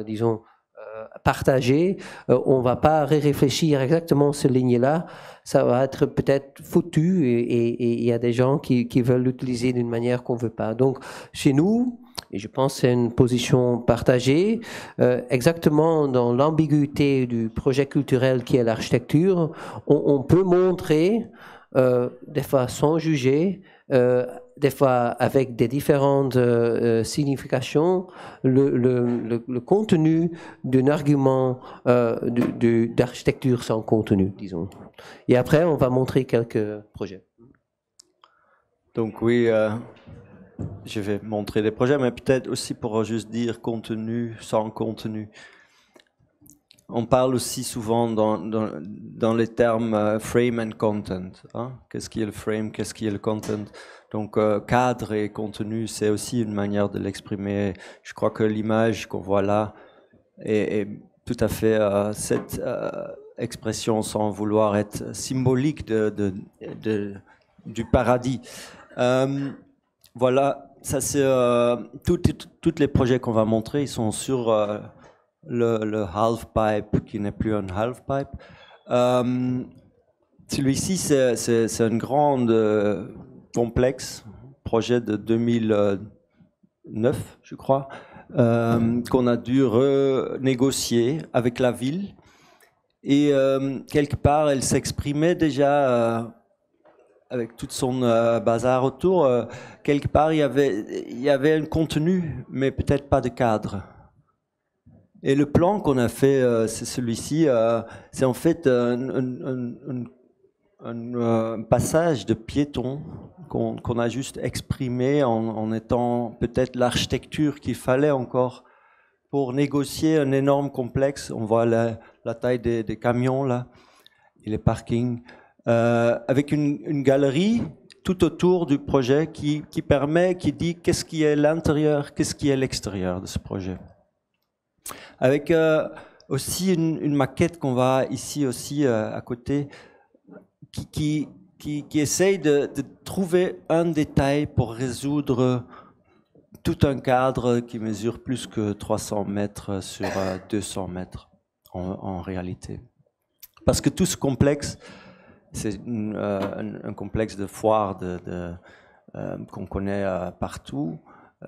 disons, partagée, on ne va pas réfléchir exactement ces lignes-là ça va être peut-être foutu et il y a des gens qui, veulent l'utiliser d'une manière qu'on ne veut pas. Donc chez nous, et je pense que c'est une position partagée, euh, exactement dans l'ambiguïté du projet culturel qui est l'architecture, on, on, peut montrer euh, des fois sans juger, euh, des fois avec des différentes euh, significations, le, le contenu d'un argument d'architecture sans contenu, disons. Et après, on va montrer quelques projets. Donc oui, je vais montrer des projets, mais peut-être aussi pour juste dire contenu sans contenu on parle aussi souvent dans, les termes euh, frame and content. Hein. Qu'est-ce qui est le frame, qu'est-ce qui est le content Donc euh, cadre et contenu, c'est aussi une manière de l'exprimer. Je crois que l'image qu'on voit là est, tout à fait euh, cette expression sans vouloir être symbolique de, du paradis. voilà, ça c'est... tous les projets qu'on va montrer, ils sont sur le, le half-pipe qui n'est plus un half-pipe. Euh, celui-ci, c'est un grand euh, complexe, projet de 2009, je crois, euh, qu'on a dû renégocier avec la ville. Et quelque part, elle s'exprimait déjà avec tout son bazar autour, quelque part, il y, avait, il y avait un contenu, mais peut-être pas de cadre. Et le plan qu'on a fait, euh, c'est celui-ci. Euh, c'est en fait euh, un, passage de piéton qu'on a juste exprimé en, étant peut-être l'architecture qu'il fallait encore pour négocier un énorme complexe. On voit la, taille des, camions là et les parkings, avec une, galerie tout autour du projet qui permet, qui dit qu'est-ce qui est l'intérieur, qu'est-ce qui est l'extérieur de ce projet. Avec euh, aussi une, maquette qu'on va ici aussi euh, à côté, qui, qui, qui, essaye de, trouver un détail pour résoudre tout un cadre qui mesure plus que 300 mètres sur 200 euh, mètres en, réalité. Parce que tout ce complexe, c'est un, complexe de foire de, qu'on connaît partout.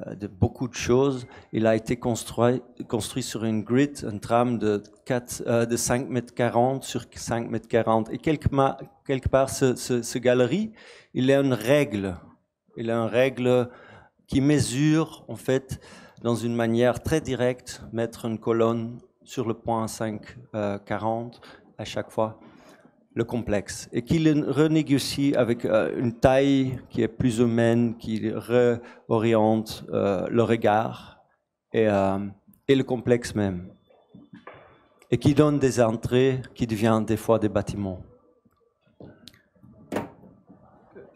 Euh, de beaucoup de choses. Il a été construit, construit sur une grid, un trame de, 4, euh, de 5 mètres 40 sur 5 mètres 40. Et quelque, quelque part, ce, galerie, il a une règle. Il a une règle qui mesure, en fait, dans une manière très directe, mettre une colonne sur le point 5,40 euh, à chaque fois le complexe et qu'il renégocie avec euh, une taille qui est plus humaine, qui réoriente euh, le regard euh, et, le complexe même. Et qui donne des entrées qui deviennent des fois des bâtiments.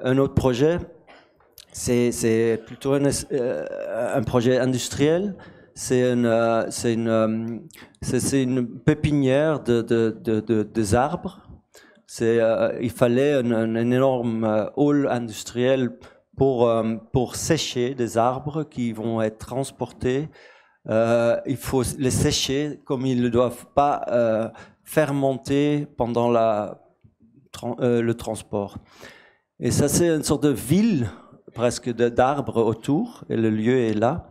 Un autre projet, c'est plutôt un, projet industriel c'est une, pépinière de, de, des arbres c'est, euh, il fallait un, énorme euh, hall industriel pour, euh, pour sécher des arbres qui vont être transportés. il faut les sécher comme ils ne doivent pas fermenter pendant le transport. Et ça, c'est une sorte de ville presque d'arbres autour, et le lieu est là.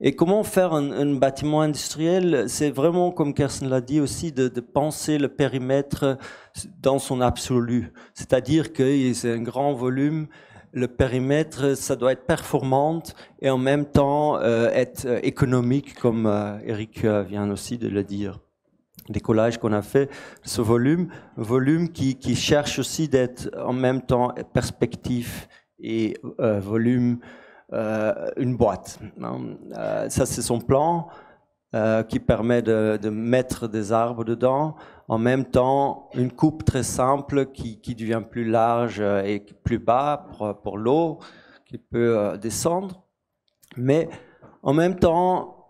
Et comment faire un, bâtiment industriel C'est vraiment, comme Kersen l'a dit aussi, de, penser le périmètre dans son absolu. C'est-à-dire que c'est un grand volume, le périmètre, ça doit être performant et en même temps euh, être euh, économique, comme euh, Eric vient aussi de le dire. Des collages qu'on a fait, ce volume, volume qui, cherche aussi d'être en même temps perspective et volume euh, une boîte. Hein. Euh, ça, c'est son plan euh, qui permet de, mettre des arbres dedans. En même temps, une coupe très simple qui, devient plus large et plus bas pour, l'eau qui peut descendre. Mais en même temps,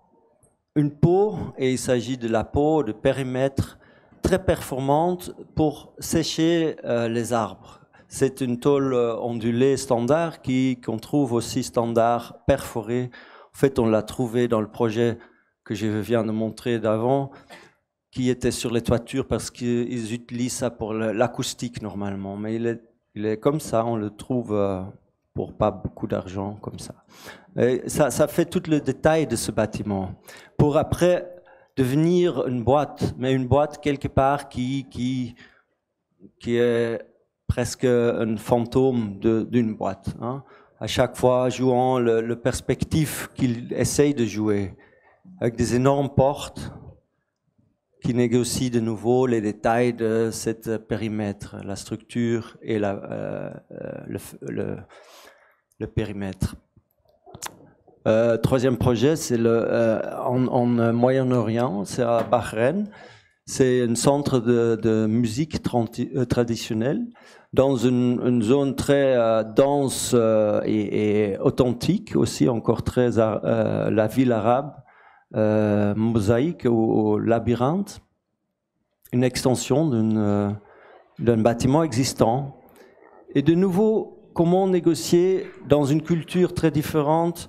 une peau, et il s'agit de la peau de périmètre très performante pour sécher les arbres. C'est une tôle euh, ondulée standard qui qu'on trouve aussi standard perforée. En fait, on l'a trouvée dans le projet que je viens de montrer d'avant, qui était sur les toitures parce qu'ils utilisent ça pour l'acoustique normalement. Mais il est, comme ça, on le trouve euh, pour pas beaucoup d'argent comme ça. ça. Ça fait tout le détail de ce bâtiment. Pour après devenir une boîte, mais une boîte quelque part qui, qui, qui est presque un fantôme d'une boîte. Hein. à chaque fois jouant le, perspective qu'il essaye de jouer, avec des énormes portes qui négocient de nouveau les détails de ce périmètre, la structure et euh, euh, le, périmètre. Euh, troisième projet, c'est en, Moyen-Orient, c'est à Bahreïn. C'est un centre de musique traditionnelle dans une, zone très euh, dense euh, et, authentique aussi, encore très euh, la ville arabe, mosaïque ou, labyrinthe, une extension d'un bâtiment existant. Et de nouveau, comment négocier dans une culture très différente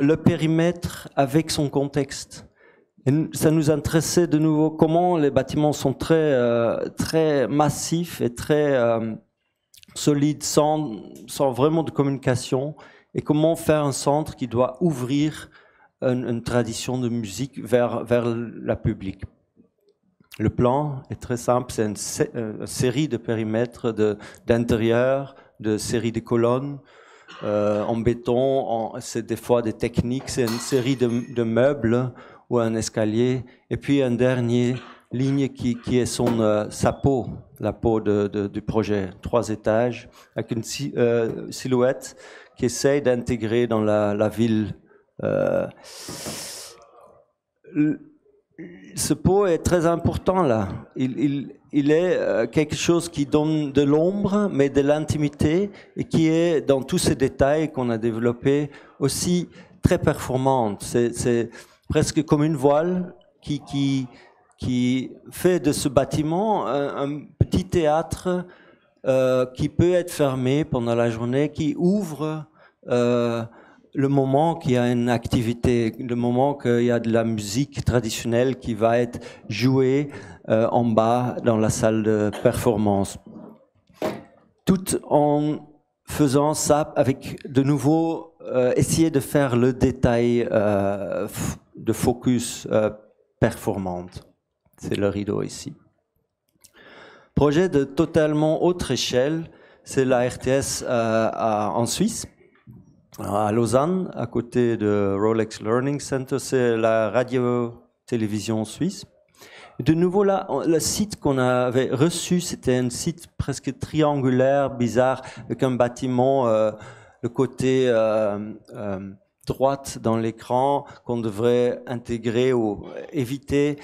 le périmètre avec son contexte et ça nous intéressait de nouveau comment les bâtiments sont très, euh, très massifs et très euh, solides, sans, sans, vraiment de communication, et comment faire un centre qui doit ouvrir une, tradition de musique vers, vers la public. Le plan est très simple, c'est une, euh, série de périmètres d'intérieur, de, de séries de colonnes, en béton, c'est des fois des techniques, c'est une série de meubles ou un escalier, et puis un dernier ligne qui, qui est son, euh, sa peau, la peau de, du projet, trois étages, avec une euh, silhouette qui essaye d'intégrer dans la, la ville. Euh, ce pot est très important là. Il, il, il est quelque chose qui donne de l'ombre, mais de l'intimité, et qui est, dans tous ces détails qu'on a développés, aussi très performante. C'est presque comme une voile qui, qui, qui fait de ce bâtiment un, petit théâtre euh, qui peut être fermé pendant la journée, qui ouvre euh, le moment qu'il y a une activité, le moment qu'il y a de la musique traditionnelle qui va être jouée euh, en bas dans la salle de performance. Tout en faisant ça avec de nouveau euh, essayer de faire le détail euh, de focus euh, performante. C'est le rideau ici. Projet de totalement autre échelle, c'est la RTS en Suisse, à Lausanne, à côté de Rolex Learning Center, c'est la radio-télévision suisse. De nouveau, là, le site qu'on avait reçu, c'était un site presque triangulaire, bizarre, avec un bâtiment, euh, le côté euh, euh, droite dans l'écran qu'on devrait intégrer ou éviter.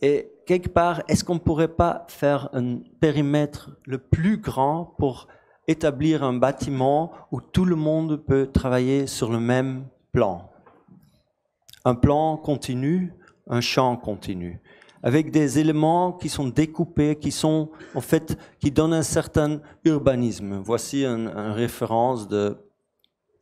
Et quelque part, est-ce qu'on ne pourrait pas faire un périmètre le plus grand pour établir un bâtiment où tout le monde peut travailler sur le même plan Un plan continu, un champ continu avec des éléments qui sont découpés, qui sont en fait qui donnent un certain urbanisme. Voici une, référence de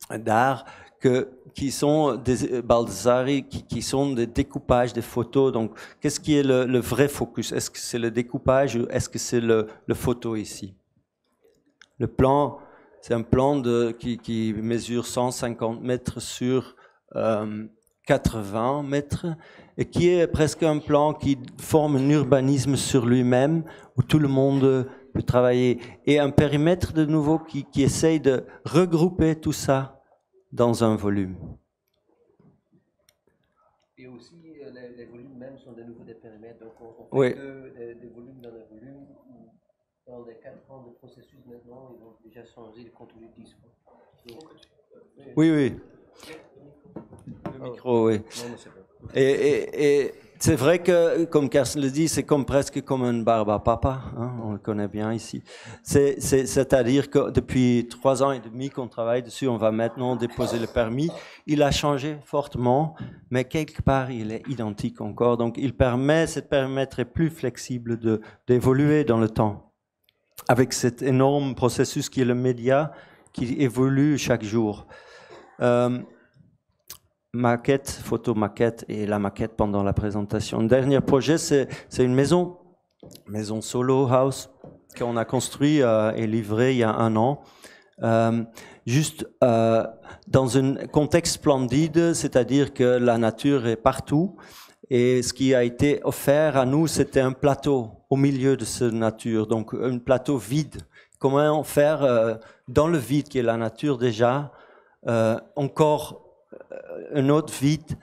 d'art que qui sont des Baldassari, qui, sont des découpages des photos. Donc, qu'est-ce qui est le, vrai focus Est-ce que c'est le découpage ou est-ce que c'est le, photo ici Le plan, c'est un plan de, qui, mesure 150 mètres sur 80 euh, mètres qui est presque un plan qui forme un urbanisme sur lui-même, où tout le monde peut travailler, et un périmètre de nouveau qui, qui essaye de regrouper tout ça dans un volume. Et aussi, euh, les, les volumes même sont de nouveau des périmètres, donc on, peut fait euh, des, volumes dans un volumes, dans les quatre ans de processus maintenant, ils ont déjà changé le contenu du discours. oui, oui. Le oh, micro, oui. Non, et, c'est vrai que, comme Kersen le dit, c'est comme presque comme un barbe à papa. Hein, on le connaît bien ici. C'est-à-dire que depuis trois ans et demi qu'on travaille dessus, on va maintenant déposer le permis. Il a changé fortement, mais quelque part, il est identique encore. Donc, il permet, cette permettre est plus flexible d'évoluer dans le temps. Avec cet énorme processus qui est le média, qui évolue chaque jour. Euh, maquette, photo maquette et la maquette pendant la présentation. Le dernier projet, c'est une maison, maison solo house, qu'on a construit euh, et livré il y a un an. Euh, juste euh, dans un contexte splendide, c'est-à-dire que la nature est partout. Et ce qui a été offert à nous, c'était un plateau au milieu de cette nature, donc un plateau vide. Comment faire dans le vide, qui est la nature déjà, encore euh, un autre vide.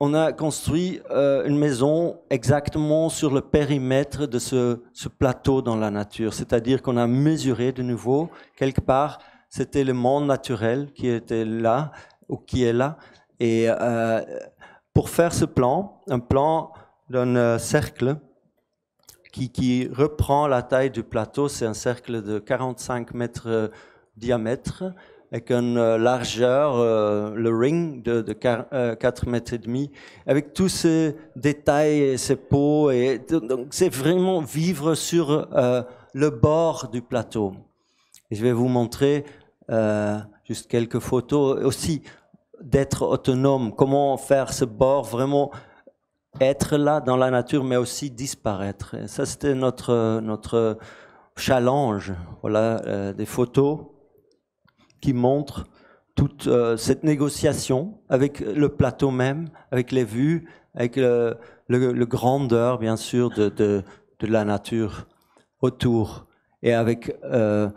On a construit euh, une maison exactement sur le périmètre de ce, plateau dans la nature. C'est-à-dire qu'on a mesuré de nouveau, quelque part, c'était le monde naturel qui était là ou qui est là. Et euh, pour faire ce plan, un plan d'un cercle qui, qui, reprend la taille du plateau, c'est un cercle de 45 mètres de diamètre avec une euh, largeur, euh, le ring de, de 4 euh, mètres et demi, avec tous ces détails et ces pots. Et, donc c'est vraiment vivre sur le bord du plateau. je vais vous montrer juste quelques photos aussi d'être autonome, comment faire ce bord vraiment être là dans la nature, mais aussi disparaître. ça, c'était notre, notre challenge. Voilà, des photos qui montre toute euh, cette négociation avec le plateau même, avec les vues, avec le, grandeur, bien sûr, de, la nature autour et avec euh,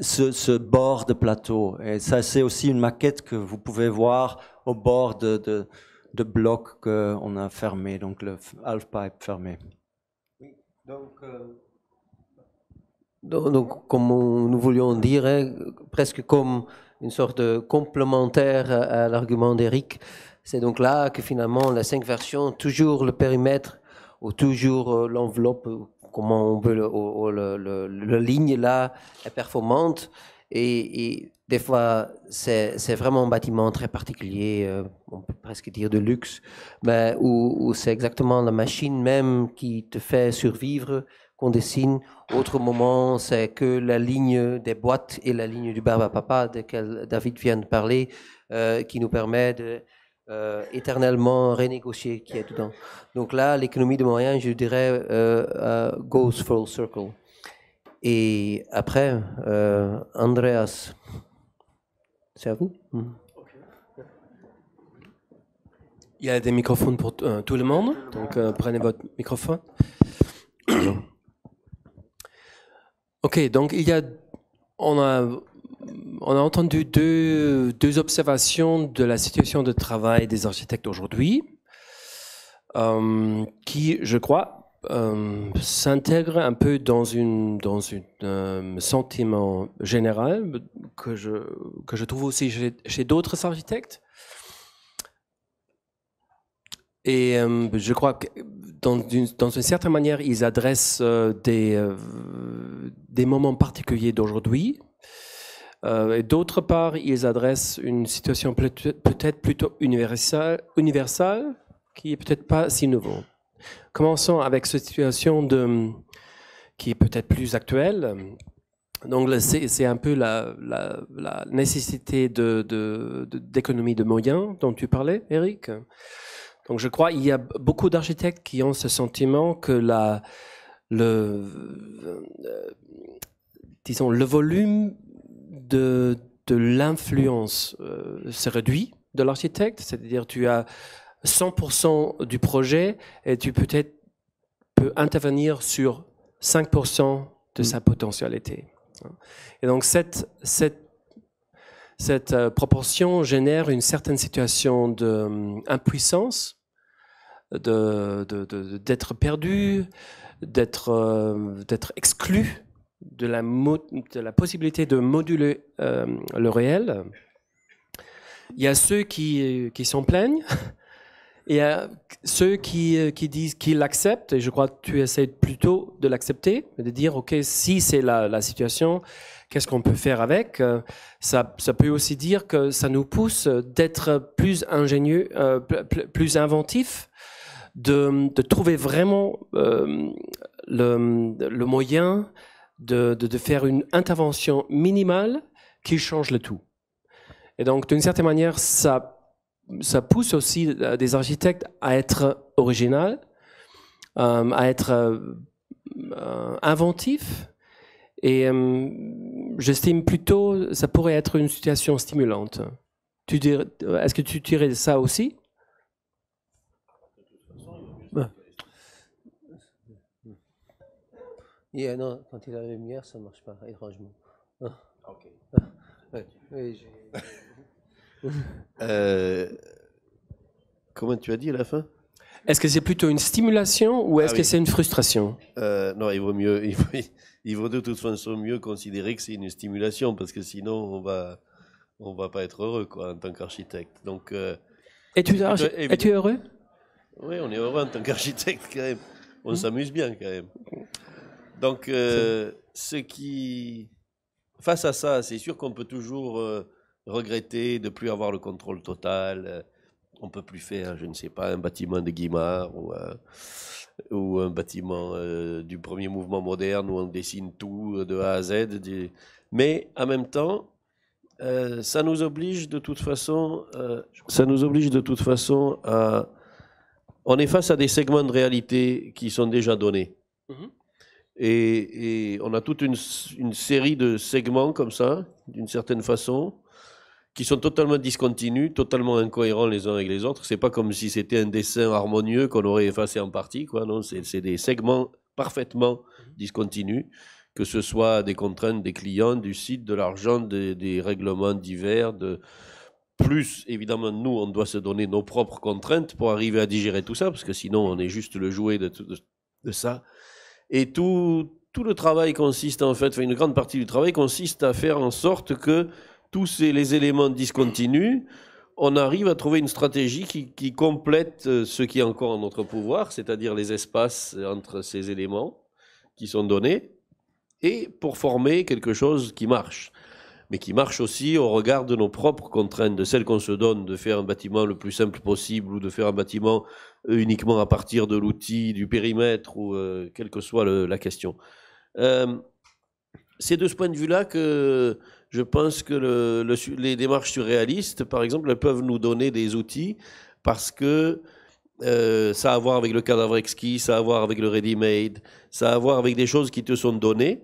ce, bord de plateau. Et ça, c'est aussi une maquette que vous pouvez voir au bord de, de, de blocs qu'on a fermé, donc le half-pipe fermé. Oui, donc. Euh, donc, comme nous voulions dire, hein, presque comme une sorte de complémentaire à l'argument d'Eric. C'est donc là que finalement, les cinq versions, toujours le périmètre ou toujours euh, l'enveloppe, comment on veut, le, la ligne là est performante. Et, des fois, c'est vraiment un bâtiment très particulier, euh, on peut presque dire de luxe, où, où c'est exactement la machine même qui te fait survivre, qu'on dessine autre moment, c'est que la ligne des boîtes et la ligne du barbe à papa, de laquelle David vient de parler, euh, qui nous permet de euh, éternellement renégocier qui est dedans. Donc là, l'économie de moyens, je dirais, euh, goes full circle. Et après, Andreas, c'est à vous hmm. Il y a des microphones pour tout le monde, donc prenez votre microphone. Ok, donc il y a, on a, on a entendu deux, deux observations de la situation de travail des architectes aujourd'hui, euh, qui, je crois, euh, s'intègrent un peu dans un dans euh, sentiment général que je, que je trouve aussi chez d'autres architectes. Et euh, je crois que dans une, certaine manière, ils adressent euh, des, euh, des moments particuliers d'aujourd'hui. et d'autre part, ils adressent une situation peut-être plutôt universelle, universelle qui est peut-être pas si nouveau. Commençons avec cette situation de, qui est peut-être plus actuelle. Donc, c'est un peu la, la, nécessité d'économie de, d'économie de, moyens dont tu parlais, Eric. Donc je crois qu'il y a beaucoup d'architectes qui ont ce sentiment que le, euh, disons, le volume de, l'influence euh, se réduit de l'architecte, c'est-à-dire tu as 100% du projet et tu peut-être peux intervenir sur 5% de sa mm. potentialité. Et donc cette, cette euh, proportion génère une certaine situation d'impuissance d'être de, perdu, euh, d'être exclu de la, de la possibilité de moduler euh, le réel. Il y a ceux qui, qui s'en plaignent, il y a ceux qui, qui disent qu'ils l'acceptent, et je crois que tu essayes plutôt de l'accepter, de dire, OK, si c'est la, la, situation, qu'est-ce qu'on peut faire avec ça, ça, peut aussi dire que ça nous pousse d'être plus ingénieux, euh, plus inventif, de, trouver vraiment euh, le, moyen de, faire une intervention minimale qui change le tout. Et donc, d'une certaine manière, ça, ça pousse aussi euh, des architectes à être original, euh, à être inventif. Et j'estime plutôt, ça pourrait être une situation stimulante. Est-ce que tu dirais ça aussi Euh, non, quand il a la lumière, ça ne marche pas, étrangement. Ah. Ok. Ah. Euh, comment tu as dit à la fin Est-ce que c'est plutôt une stimulation ou est-ce ah que c'est une frustration euh, Non, il vaut mieux, [laughs] il vaut, de toute façon mieux considérer que c'est une stimulation parce que sinon on va, on va pas être heureux quoi en tant qu'architecte. Donc, es-tu es heureux Oui, on est heureux en tant qu'architecte quand même. On mmh. s'amuse bien quand même. Donc, euh, ce qui. Face à ça, c'est sûr qu'on peut toujours euh, regretter de ne plus avoir le contrôle total. Euh, on ne peut plus faire, je ne sais pas, un bâtiment de Guimard ou un, bâtiment du premier mouvement moderne où on dessine tout de A à Z. Mais en même temps, ça nous oblige de toute façon, ça nous oblige de toute façon à. On est face à des segments de réalité qui sont déjà donnés. Mhm. Et, on a toute une, série de segments comme ça, d'une certaine façon, qui sont totalement discontinus, totalement incohérents les uns avec les autres. C'est pas comme si c'était un dessin harmonieux qu'on aurait effacé en partie, quoi. Non, c'est des segments parfaitement discontinus, que ce soit des contraintes des clients, du site, de l'argent, des, règlements divers, de plus, évidemment, nous, on doit se donner nos propres contraintes pour arriver à digérer tout ça, parce que sinon, on est juste le jouet de, de, de ça. Et tout, le travail consiste en fait, une grande partie du travail consiste à faire en sorte que tous ces, les éléments discontinus, on arrive à trouver une stratégie qui complète euh, ce qui est encore en notre pouvoir, c'est-à-dire les espaces entre ces éléments qui sont donnés, et pour former quelque chose qui marche mais qui marche aussi au regard de nos propres contraintes, de celles qu'on se donne, de faire un bâtiment le plus simple possible ou de faire un bâtiment euh, uniquement à partir de l'outil, du périmètre ou euh, quelle que soit la question. Euh, c'est de ce point de vue-là que je pense que le, les démarches surréalistes, par exemple, peuvent nous donner des outils parce que ça a à voir avec le cadavre exquis, ça a à voir avec le ready-made, ça a à voir avec des choses qui te sont données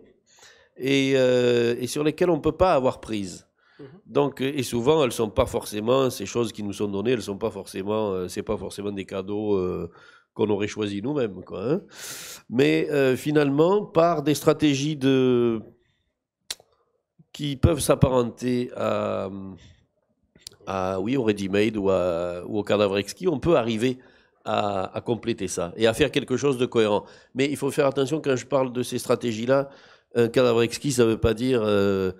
euh, et, sur lesquelles on ne peut pas avoir prise. Mhm. Donc, et souvent, elles sont pas forcément ces choses qui nous sont données. Elles sont pas forcément, euh, c'est pas forcément des cadeaux euh, qu'on aurait choisis nous-mêmes, hein. Mais finalement, par des stratégies de qui peuvent s'apparenter à, à, oui, au ready-made ou, au cadavre exquis, on peut arriver à compléter ça et à faire quelque chose de cohérent. Mais il faut faire attention quand je parle de ces stratégies-là. Un cadavre exquis, ça ne veut pas dire euh,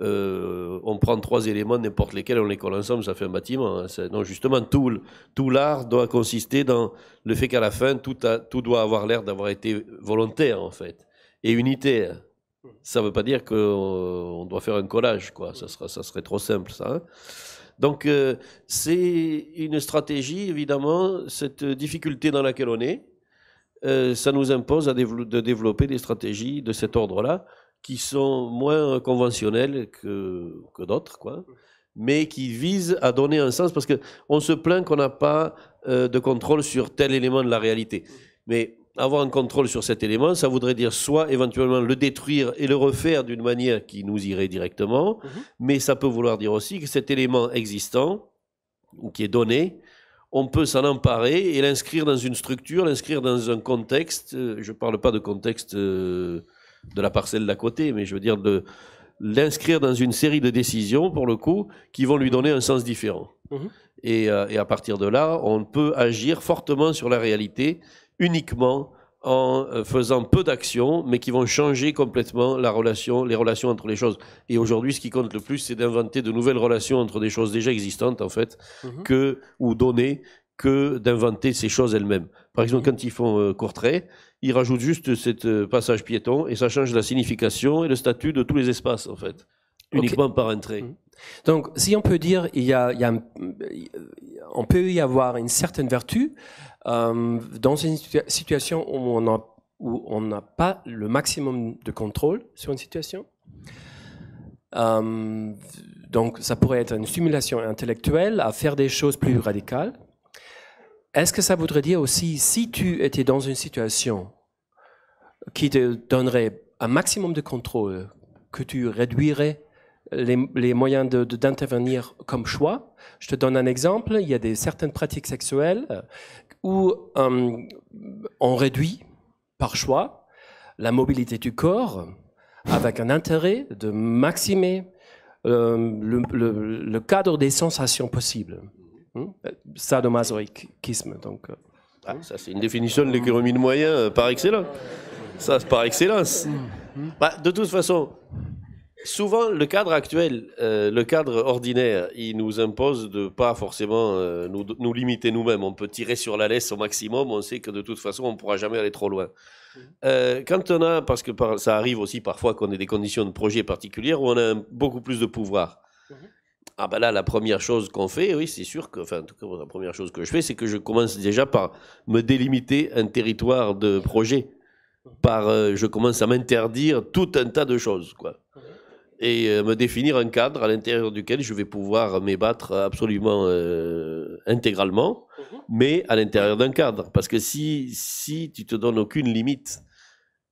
euh, on prend trois éléments, n'importe lesquels, on les colle ensemble, ça fait un bâtiment. Hein. Non, justement, tout, tout l'art doit consister dans le fait qu'à la fin, tout, tout doit avoir l'air d'avoir été volontaire, en fait, et unitaire. Ça ne veut pas dire qu'on euh, doit faire un collage, quoi. Ça, sera, ça serait trop simple, ça. Hein. Donc, euh, c'est une stratégie, évidemment, cette difficulté dans laquelle on est, euh, ça nous impose de développer des stratégies de cet ordre-là qui sont moins conventionnelles que, d'autres, mais qui visent à donner un sens parce qu'on se plaint qu'on n'a pas euh, de contrôle sur tel élément de la réalité. Mais avoir un contrôle sur cet élément, ça voudrait dire soit éventuellement le détruire et le refaire d'une manière qui nous irait directement, mmh mais ça peut vouloir dire aussi que cet élément existant, ou qui est donné, on peut s'en emparer et l'inscrire dans une structure, l'inscrire dans un contexte. Euh, je ne parle pas de contexte euh, de la parcelle d'à côté, mais je veux dire de l'inscrire dans une série de décisions, pour le coup, qui vont lui donner un sens différent. Mhm. Euh, et, à partir de là, on peut agir fortement sur la réalité uniquement en euh, faisant peu d'actions, mais qui vont changer complètement les relations entre les choses. Et aujourd'hui, ce qui compte le plus, c'est d'inventer de nouvelles relations entre des choses déjà existantes, en fait, mhm. que, ou données, que d'inventer ces choses elles-mêmes. Par exemple, mhm. quand ils font euh, Courtrai, ils rajoutent juste ce euh, passage piéton et ça change la signification et le statut de tous les espaces, en fait uniquement par un mm. Donc, si on peut dire, il y, a, on peut y avoir une certaine vertu euh, dans une situation où on où on n'a pas le maximum de contrôle sur une situation. Euh, donc ça pourrait être une stimulation intellectuelle à faire des choses plus radicales. Est-ce que ça voudrait dire aussi, si tu étais dans une situation qui te donnerait un maximum de contrôle, que tu réduirais les, moyens d'intervenir comme choix. Je te donne un exemple. Il y a des, certaines pratiques sexuelles euh, où euh, on réduit par choix la mobilité du corps avec un intérêt de maximer euh, le, cadre des sensations possibles. Hmm? Sadomasochisme. donc. ça, c'est une définition de l'économie de moyens par excellence. Ça, par excellence. Hmm. Hmm. Bah, de toute façon, souvent, le cadre actuel, euh, le cadre ordinaire, il nous impose de pas forcément euh, nous, limiter nous-mêmes. On peut tirer sur la laisse au maximum. On sait que de toute façon, on ne pourra jamais aller trop loin. Mmh. Euh, quand on a, parce que ça arrive aussi parfois qu'on ait des conditions de projet particulières où on a beaucoup plus de pouvoir. Mmh. Ah ben là, la première chose qu'on fait, oui, c'est sûr que, enfin, en tout cas, la première chose que je fais, c'est que je commence déjà par me délimiter un territoire de projet. Mmh. Par, je commence à m'interdire tout un tas de choses, quoi et euh, me définir un cadre à l'intérieur duquel je vais pouvoir m'ébattre absolument euh, intégralement, mhm. mais à l'intérieur d'un cadre. Parce que si, si tu te donnes aucune limite,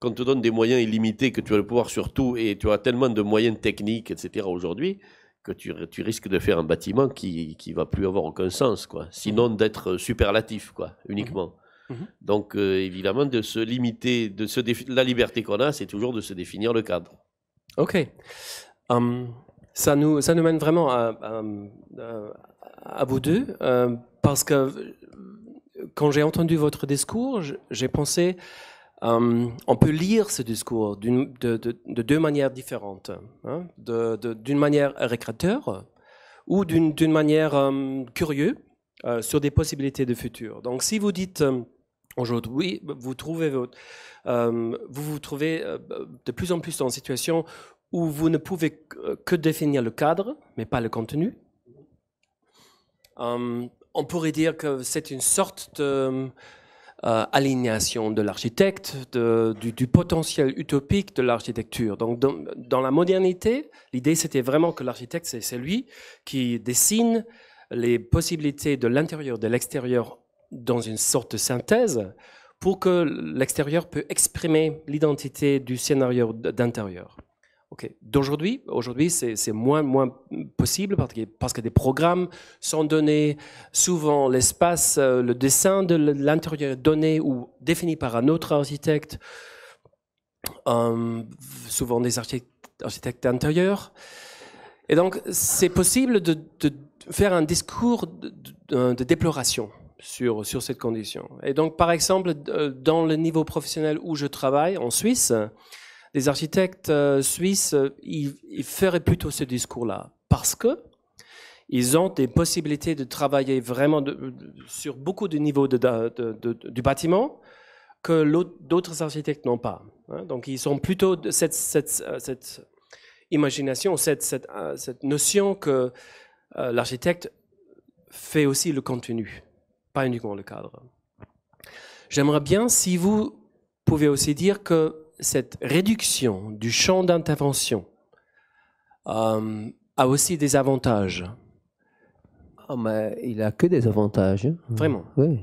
qu'on te donne des moyens illimités, que tu as le pouvoir sur tout, et tu as tellement de moyens techniques, etc. aujourd'hui, que tu, tu, risques de faire un bâtiment qui ne va plus avoir aucun sens, quoi. sinon mhm. d'être superlatif, quoi, uniquement. Mhm. Donc, euh, évidemment, de se limiter, de se la liberté qu'on a, c'est toujours de se définir le cadre. Ok. Hum, ça, nous, ça nous mène vraiment à, vous deux, euh, parce que euh, quand j'ai entendu votre discours, j'ai pensé, hum, on peut lire ce discours de, deux manières différentes. Hein, d'une manière récréateur ou d'une manière curieux hum, curieuse euh, sur des possibilités de futur. Donc si vous dites... Aujourd'hui, bah, euh, vous vous trouvez euh, de plus en plus dans une situation où vous ne pouvez que euh, définir le cadre, mais pas le contenu. on pourrait dire que c'est une sorte de de l'architecte, du, potentiel utopique de l'architecture. Donc, dans, la modernité, l'idée c'était vraiment que l'architecte, c'est lui qui dessine les possibilités de l'intérieur, de l'extérieur dans une sorte de synthèse pour que l'extérieur peut exprimer l'identité du scénario d'intérieur. D'aujourd'hui, aujourd'hui, c'est moins, moins possible parce que, parce que, des programmes sont donnés, souvent l'espace, euh, le dessin de l'intérieur est donné ou défini par un autre architecte, euh, souvent des architectes, d'intérieur. intérieurs. Et donc, c'est possible de, faire un discours de déploration sur, cette condition. Et donc, par exemple, euh, dans le niveau professionnel où je travaille, en Suisse, les architectes euh, suisses, euh, ils, feraient plutôt ce discours-là, parce que ils ont des possibilités de travailler vraiment sur beaucoup de niveaux du bâtiment que d'autres architectes n'ont pas. Hein. Donc, ils ont plutôt cette, cette, imagination, cette, notion que l'architecte fait aussi le contenu pas uniquement le cadre. J'aimerais bien si vous pouvez aussi dire que cette réduction du champ d'intervention euh, a aussi des avantages. Ah, mais il a que des avantages. Hein. Vraiment. Oui.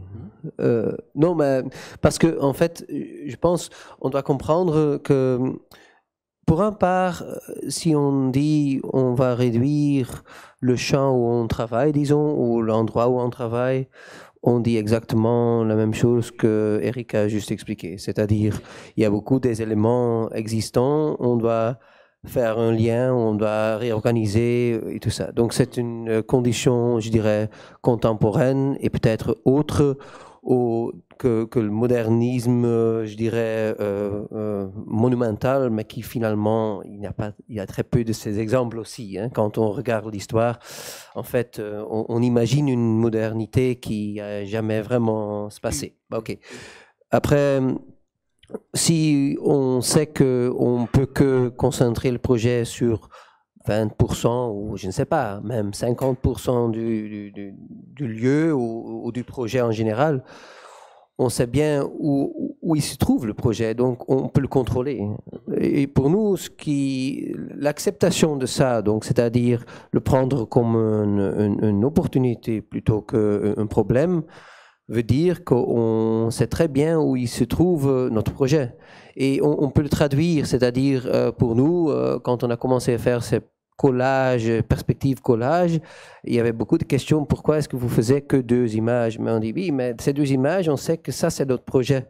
Euh, non, mais parce que en fait, je pense, on doit comprendre que pour un part, si on dit on va réduire le champ où on travaille, disons, ou l'endroit où on travaille, on dit exactement la même chose que Eric a juste expliqué. C'est-à-dire, il y a beaucoup des éléments existants, on doit faire un lien, on doit réorganiser et tout ça. Donc c'est une condition, je dirais, contemporaine et peut-être autre au, que, le modernisme, euh, je dirais, euh, euh, monumental, mais qui finalement, il y, a pas, il y a très peu de ces exemples aussi. Hein. Quand on regarde l'histoire, en fait, on, imagine une modernité qui n'a jamais vraiment se passé. Mm. OK. Après, si on sait qu'on ne peut que concentrer le projet sur 20% ou je ne sais pas, même 50% du, du, lieu ou, du projet en général, on sait bien où, où, il se trouve le projet, donc on peut le contrôler. Et pour nous, ce qui, l'acceptation de ça, donc c'est-à-dire le prendre comme une, une, une opportunité plutôt qu'un problème, veut dire qu'on sait très bien où il se trouve notre projet. Et on, peut le traduire, c'est-à-dire euh, pour nous, euh, quand on a commencé à faire ces collages, perspectives collages, il y avait beaucoup de questions, pourquoi est-ce que vous faisiez que deux images Mais on dit oui, mais ces deux images, on sait que ça c'est notre projet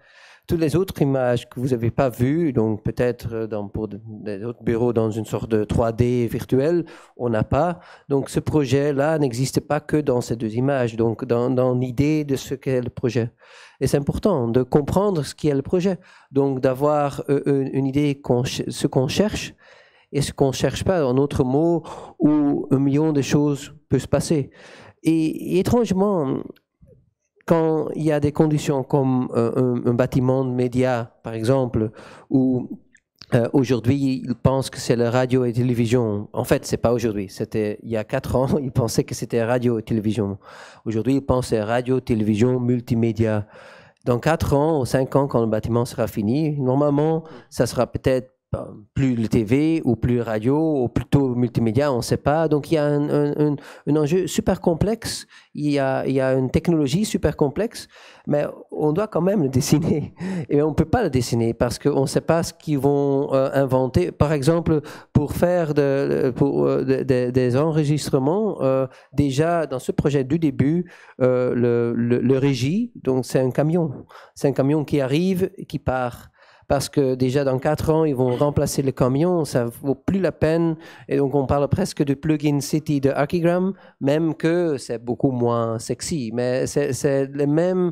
toutes les autres images que vous n'avez pas vues, donc peut-être euh, dans, pour des autres bureaux dans une sorte de 3D virtuel, on n'a pas. Donc ce projet-là n'existe pas que dans ces deux images, donc dans, dans l'idée de ce qu'est le projet. Et c'est important de comprendre ce qu'est le projet, donc d'avoir euh, euh, une, idée de ce qu'on cherche et ce qu'on ne cherche pas, en autre mots, où un million de choses peut se passer. et étrangement, quand il y a des conditions comme euh, un, bâtiment de médias, par exemple, où euh, aujourd'hui, ils pensent que c'est la radio et la télévision. En fait, ce n'est pas aujourd'hui. C'était il y a quatre ans, [laughs] ils pensaient que c'était radio et télévision. Aujourd'hui, ils pensent radio, télévision, multimédia. Dans quatre ans ou cinq ans, quand le bâtiment sera fini, normalement, ça sera peut-être euh, plus le TV ou plus radio ou plutôt multimédia, on ne sait pas. Donc il y a un, un, un, enjeu super complexe, il y, a, il y, a, une technologie super complexe, mais on doit quand même le dessiner. Et on ne peut pas le dessiner parce qu'on ne sait pas ce qu'ils vont euh, inventer. Par exemple, pour faire de, pour, euh, des enregistrements, déjà dans ce projet du début, le, le, le régie, donc c'est un camion. C'est un camion qui arrive, qui part parce que déjà dans quatre ans, ils vont remplacer les camions, ça vaut plus la peine. Et donc, on parle presque de plugin city de Archigram, même que c'est beaucoup moins sexy. Mais c'est le même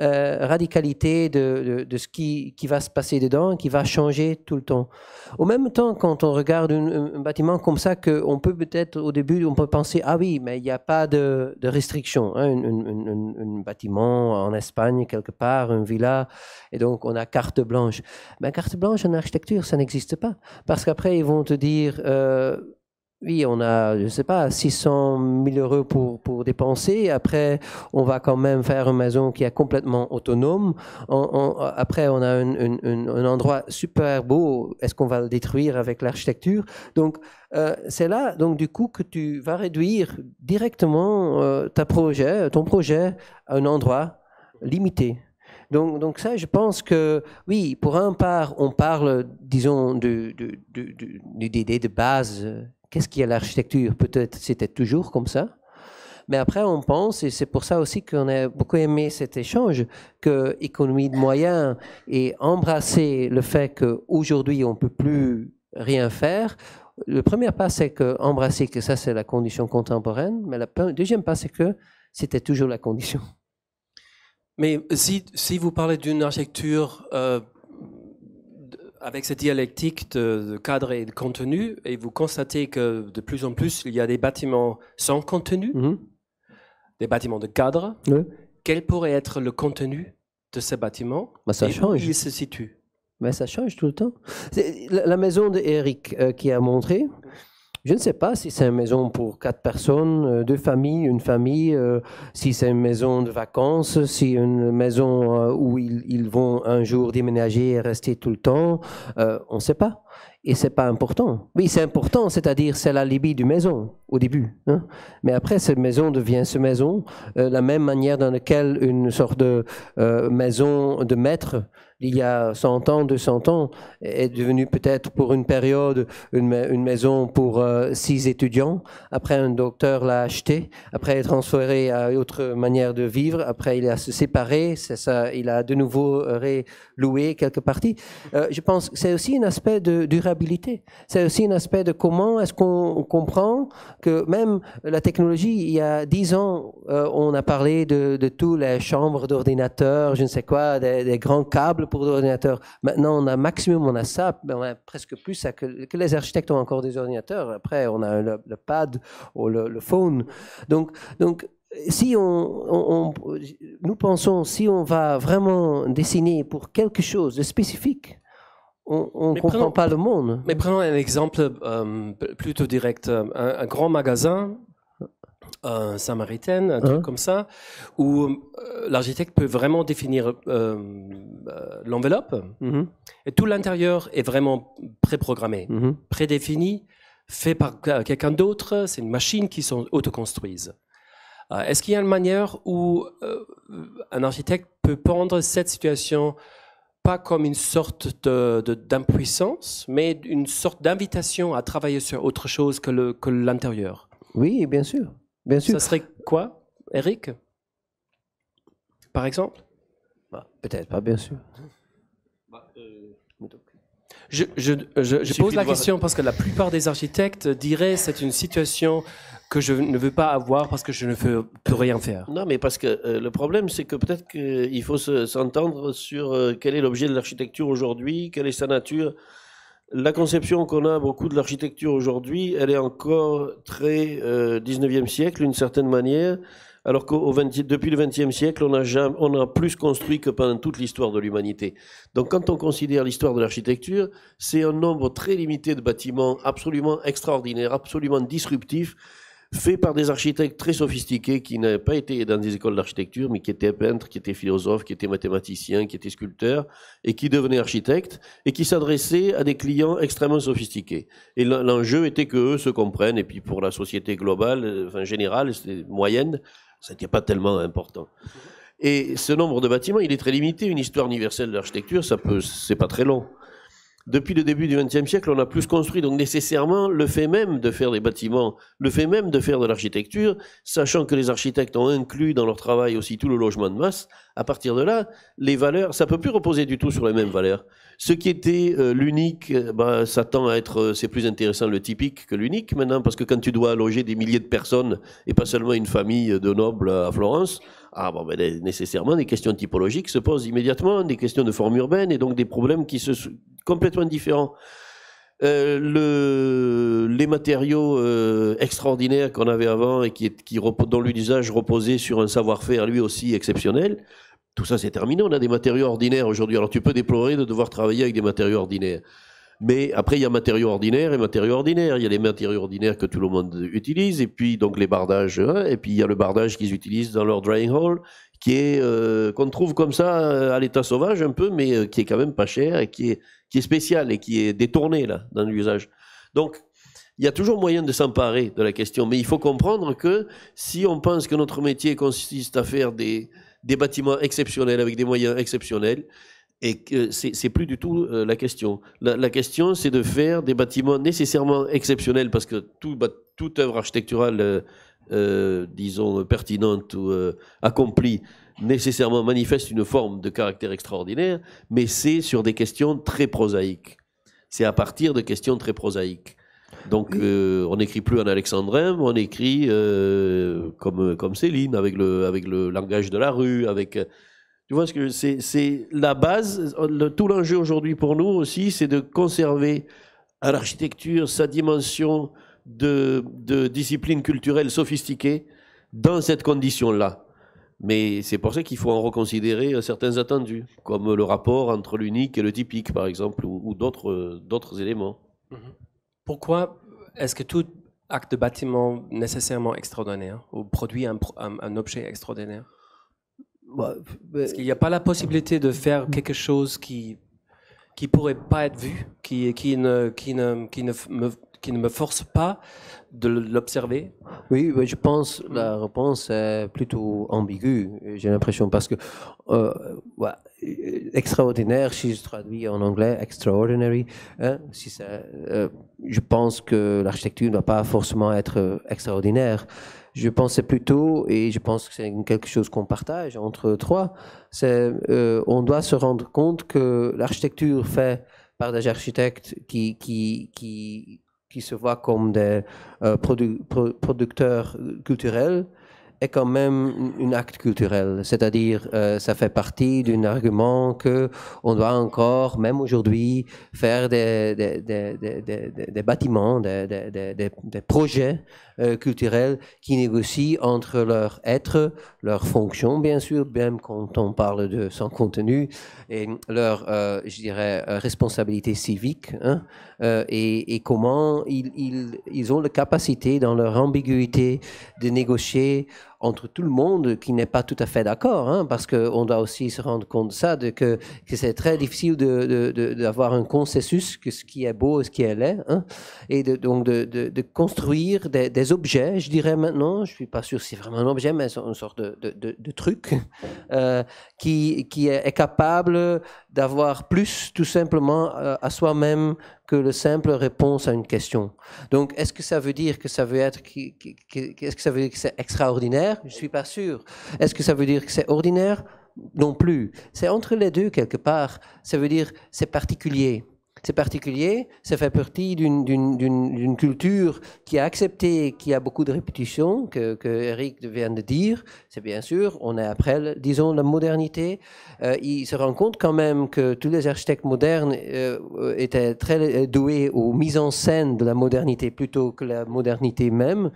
euh, radicalité de, ce qui, qui, va se passer dedans, qui va changer tout le temps. Au même temps, quand on regarde un, bâtiment comme ça, que on peut peut-être au début, on peut penser, ah oui, mais il n'y a pas de, de restrictions. Hein. un, bâtiment en Espagne, quelque part, une villa, et donc on a carte blanche. Mais ben, carte blanche en architecture, ça n'existe pas. Parce qu'après, ils vont te dire... Euh, oui, on a, je ne sais pas, 600 000 euros pour, pour dépenser. Après, on va quand même faire une maison qui est complètement autonome. après, on a un, endroit super beau. Est-ce qu'on va le détruire avec l'architecture Donc, euh, c'est là, donc, du coup, que tu vas réduire directement euh, ta projet, ton projet à un endroit limité. Donc, donc, ça, je pense que, oui, pour un part, on parle, disons, de, de, de base qu'est-ce qu'il y a l'architecture Peut-être c'était toujours comme ça. Mais après, on pense, et c'est pour ça aussi qu'on a beaucoup aimé cet échange, que économie de moyens et embrasser le fait qu'aujourd'hui, on ne peut plus rien faire. Le premier pas, c'est que embrasser que ça, c'est la condition contemporaine. Mais le deuxième pas, c'est que c'était toujours la condition. Mais si, vous parlez d'une architecture euh, avec cette dialectique de, cadre et de contenu, et vous constatez que de plus en plus, il y a des bâtiments sans contenu, mhm. des bâtiments de cadre. Quel pourrait être le contenu de ces bâtiments bah, ça change. où ils se situent mais bah, ça change tout le temps. La maison d'Eric Eric euh, qui a montré, je ne sais pas si c'est une maison pour quatre personnes, euh, deux familles, une famille, euh, si c'est une maison de vacances, si une maison euh, où ils, vont un jour déménager et rester tout le temps. on ne sait pas. Et ce n'est pas important. Oui, c'est important, c'est-à-dire c'est la libye du maison au début. Hein. Mais après, cette maison devient ce maison, la même manière dans laquelle une sorte de maison de maître il y a 100 ans, 200 ans, est devenu peut-être pour une période une, maison pour euh, six étudiants. Après, un docteur l'a acheté. Après, il est transféré à autre manière de vivre. Après, il a se séparé. Ça, il a de nouveau loué quelques parties. Euh, je pense que c'est aussi un aspect de durabilité. C'est aussi un aspect de comment est-ce qu'on comprend que même la technologie, il y a 10 ans, euh, on a parlé de, toutes les chambres d'ordinateurs, je ne sais quoi, des grands câbles pour Maintenant, on a maximum, on a ça, mais on a presque plus ça que, que les architectes ont encore des ordinateurs. Après, on a le, pad ou le, phone. Donc, donc si on, on, nous pensons, si on va vraiment dessiner pour quelque chose de spécifique, on ne comprend pas le monde. Mais prenons un exemple euh, plutôt direct. un grand magasin un samaritaine, un truc hein comme ça, où euh, l'architecte peut vraiment définir euh, euh, l'enveloppe mm-hmm. et tout l'intérieur est vraiment préprogrammé, mm-hmm. prédéfini, fait par quelqu'un d'autre. C'est une machine qui s'autoconstruise. Est-ce qu'il y a une manière où un architecte peut prendre cette situation pas comme une sorte d'impuissance, mais une sorte d'invitation à travailler sur autre chose que l'intérieur Oui, bien sûr. Bien sûr. Ça serait quoi, Eric Par exemple bah, Peut-être pas, bien sûr. Je, pose la question parce que la plupart des architectes diraient c'est une situation que je ne veux pas avoir parce que je ne peux, rien faire. Non, mais parce que euh, le problème, c'est que peut-être qu'il euh, faut s'entendre sur euh, quel est l'objet de l'architecture aujourd'hui, quelle est sa nature, la conception qu'on a beaucoup de l'architecture aujourd'hui, elle est encore très 19e euh, siècle d'une certaine manière, alors qu'au depuis le 20e siècle, on a, jamais, on a plus construit que pendant toute l'histoire de l'humanité. Donc quand on considère l'histoire de l'architecture, c'est un nombre très limité de bâtiments absolument extraordinaires, absolument disruptifs, fait par des architectes très sophistiqués qui n'avaient pas été dans des écoles d'architecture, mais qui étaient peintres, qui étaient philosophes, qui étaient mathématiciens, qui étaient sculpteurs, et qui devenaient architectes, et qui s'adressaient à des clients extrêmement sophistiqués. Et l'enjeu était que qu'eux se comprennent, et puis pour la société globale, euh, enfin générale, moyenne, ça n'était pas tellement important. Et ce nombre de bâtiments, il est très limité. Une histoire universelle de l'architecture, ça peut, c'est pas très long depuis le début du XXe siècle, on a plus construit, donc nécessairement, le fait même de faire des bâtiments, le fait même de faire de l'architecture, sachant que les architectes ont inclus dans leur travail aussi tout le logement de masse, à partir de là, les valeurs, ça peut plus reposer du tout sur les mêmes valeurs. Ce qui était euh, l'unique, euh, bah, ça tend à être, euh, c'est plus intéressant le typique que l'unique maintenant, parce que quand tu dois loger des milliers de personnes, et pas seulement une famille de nobles à Florence, ah bon, ben, nécessairement, des questions typologiques se posent immédiatement, des questions de forme urbaine et donc des problèmes qui se complètement différents. Euh, les matériaux euh, extraordinaires qu'on avait avant et qui dont l'usage reposait sur un savoir-faire lui aussi exceptionnel, tout ça c'est terminé. On a des matériaux ordinaires aujourd'hui. Alors tu peux déplorer de devoir travailler avec des matériaux ordinaires. Mais après, il y a matériaux ordinaires et matériaux ordinaires. Il y a les matériaux ordinaires que tout le monde utilise, et puis donc les bardages, hein, et puis il y a le bardage qu'ils utilisent dans leur drying hall, qui est euh, qu'on trouve comme ça euh, à l'état sauvage un peu, mais euh, qui est quand même pas cher et qui est, qui est spécial et qui est détourné là dans l'usage. Donc il y a toujours moyen de s'emparer de la question, mais il faut comprendre que si on pense que notre métier consiste à faire des bâtiments exceptionnels avec des moyens exceptionnels, et c'est plus du tout euh, la question. La, question, c'est de faire des bâtiments nécessairement exceptionnels, parce que tout, toute œuvre architecturale, euh, euh, disons, pertinente ou accomplie, nécessairement manifeste une forme de caractère extraordinaire, mais c'est sur des questions très prosaïques. C'est à partir de questions très prosaïques. Donc on n'écrit plus en alexandrin, on écrit comme, comme Céline, avec le, avec le langage de la rue, avec tu vois, c'est la base. Le, tout l'enjeu aujourd'hui pour nous aussi, c'est de conserver à l'architecture sa dimension de, discipline culturelle sophistiquée dans cette condition-là. Mais c'est pour ça qu'il faut en reconsidérer certains attendus, comme le rapport entre l'unique et le typique, par exemple, ou, d'autres éléments. Mhm. Pourquoi est-ce que tout acte de bâtiment nécessairement extraordinaire, ou produit un objet extraordinaire bah, Est-ce qu'il n'y a pas la possibilité de faire quelque chose qui qui pourrait pas être vu, qui qui ne qui ne qui ne me qui ne me force pas de l'observer Oui, je pense la réponse est plutôt ambiguë, j'ai l'impression, parce que euh, extraordinaire, si je traduis en anglais, extraordinary, hein, si ça, euh, je pense que l'architecture ne va pas forcément être euh, extraordinaire. Je pensais plutôt, et je pense que c'est quelque chose qu'on partage entre trois, c'est qu'on euh, on doit se rendre compte que l'architecture faite par des architectes qui, qui, qui, qui se voient comme des euh, producteurs culturels est quand même un acte culturel, c'est-à-dire euh, ça fait partie d'un argument que on doit encore, même aujourd'hui, faire des, des, des, des bâtiments, des, projets euh, qui négocient entre leur être, leur fonction, bien sûr, même quand on parle de son contenu, et leur, euh, je dirais, euh, responsabilité civique, hein, euh, et, et, comment ils, ils, ils ont la capacité, dans leur ambiguïté, de négocier entre tout le monde qui n'est pas tout à fait d'accord, hein, parce qu'on doit aussi se rendre compte de ça, de que, que c'est très difficile d'avoir de, de, un consensus que ce qui est beau et ce qui est laid, hein, et de, donc de, de construire des, des, objets, je dirais maintenant, je suis pas sûr si c'est vraiment un objet, mais une sorte de, truc euh, qui, qui est capable d'avoir plus tout simplement euh, à soi-même que le simple réponse à une question. Donc, est-ce que ça veut dire que ça veut être, quest ce que ça veut dire que c'est extraordinaire Je suis pas sûr. Est-ce que ça veut dire que c'est ordinaire Non plus. C'est entre les deux quelque part. Ça veut dire c'est particulier c'est particulier, ça fait partie d'une culture qui a accepté, qui a beaucoup de répétitions, que, Eric vient de dire, c'est bien sûr, on est après, disons, la modernité. Euh, il se rend compte quand même que tous les architectes modernes euh, étaient très euh, doués aux mises en scène de la modernité plutôt que la modernité même.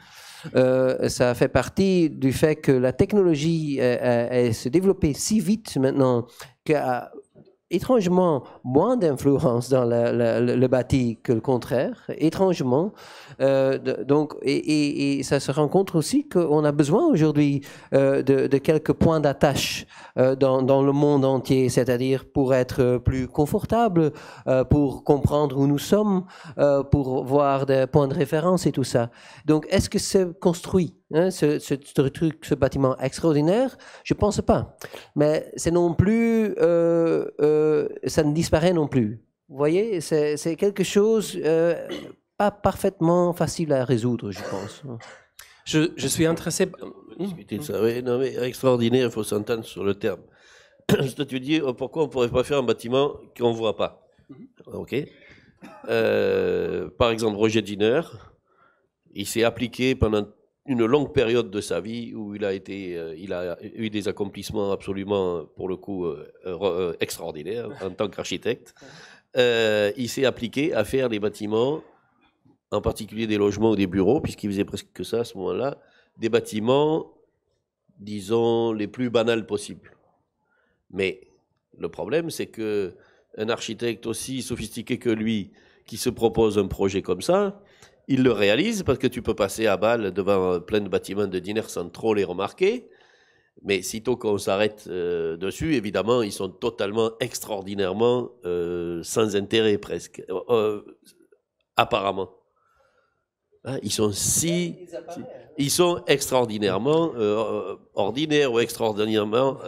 ça fait partie du fait que la technologie elle, se développée si vite maintenant qu'à étrangement moins d'influence dans le bâti que le contraire, étrangement. Euh, donc, et, et, et, ça se rencontre aussi qu'on a besoin aujourd'hui euh, de, de, quelques points d'attache euh, dans, dans, le monde entier, c'est-à-dire pour être plus confortable, euh, pour comprendre où nous sommes, euh, pour voir des points de référence et tout ça. Donc, est-ce que c'est construit Hein, ce, truc, ce bâtiment extraordinaire, je pense pas. Mais c'est non plus, euh, euh, ça ne disparaît non plus. Vous voyez, c'est quelque chose euh, pas parfaitement facile à résoudre, je pense. Je, suis intéressé. non, mais extraordinaire, il faut s'entendre sur le terme. te [clears throat] dis oh, pourquoi on ne pourrait pas faire un bâtiment qu'on ne voit pas. Mhm. Ok. par exemple, Roger Diner, il s'est appliqué pendant une longue période de sa vie où il a été, euh, il a eu des accomplissements absolument, pour le coup, euh, euh, extraordinaires en tant qu'architecte. il s'est appliqué à faire des bâtiments, en particulier des logements ou des bureaux, puisqu'il faisait presque que ça à ce moment-là, des bâtiments, disons, les plus banals possibles. Mais le problème, c'est que un architecte aussi sophistiqué que lui, qui se propose un projet comme ça, il le réalise parce que tu peux passer à balle devant euh, plein de bâtiments de dîner sans trop les remarquer. Mais sitôt qu'on s'arrête euh, dessus, évidemment, ils sont totalement, extraordinairement euh, sans intérêt presque, apparemment. Hein, ils sont si, hein. ils sont extraordinairement ordinaires ou extraordinairement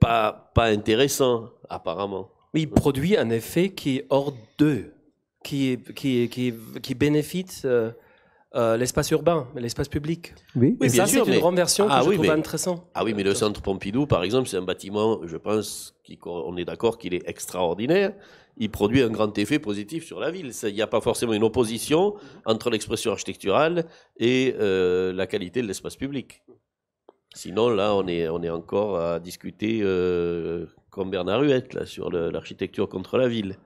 pas pas intéressants apparemment. Oui, il produit un effet qui est hors d'eux qui, qui, qui, euh, euh, l'espace urbain, l'espace public. Oui, ça, C'est une grande version ah, que oui, je trouve intéressante. Ah oui, mais le centre Pompidou, par exemple, c'est un bâtiment, je pense qu'on est d'accord qu'il est extraordinaire. Il produit un grand effet positif sur la ville. Il n'y a pas forcément une opposition entre l'expression architecturale et euh, la qualité de l'espace public. Sinon, là, on est, on est encore à discuter, comme Bernard Huette, là, sur l'architecture contre la ville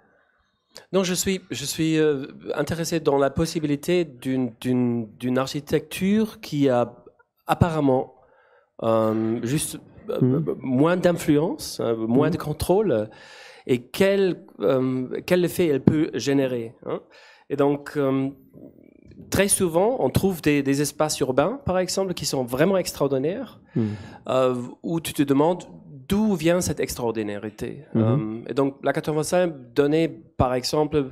je suis, je suis euh, intéressé dans la possibilité d'une architecture qui a apparemment euh, juste euh, hmm. moins d'influence, hein, moins de hmm. contrôle, et quel, quel effet elle peut générer. Hein. Et donc, très souvent, on trouve des, espaces urbains, par exemple, qui sont vraiment extraordinaires, hmm. où tu te demandes d'où vient cette extraordinarité mm-hmm. euh, Et donc, la 85 donnait, par exemple,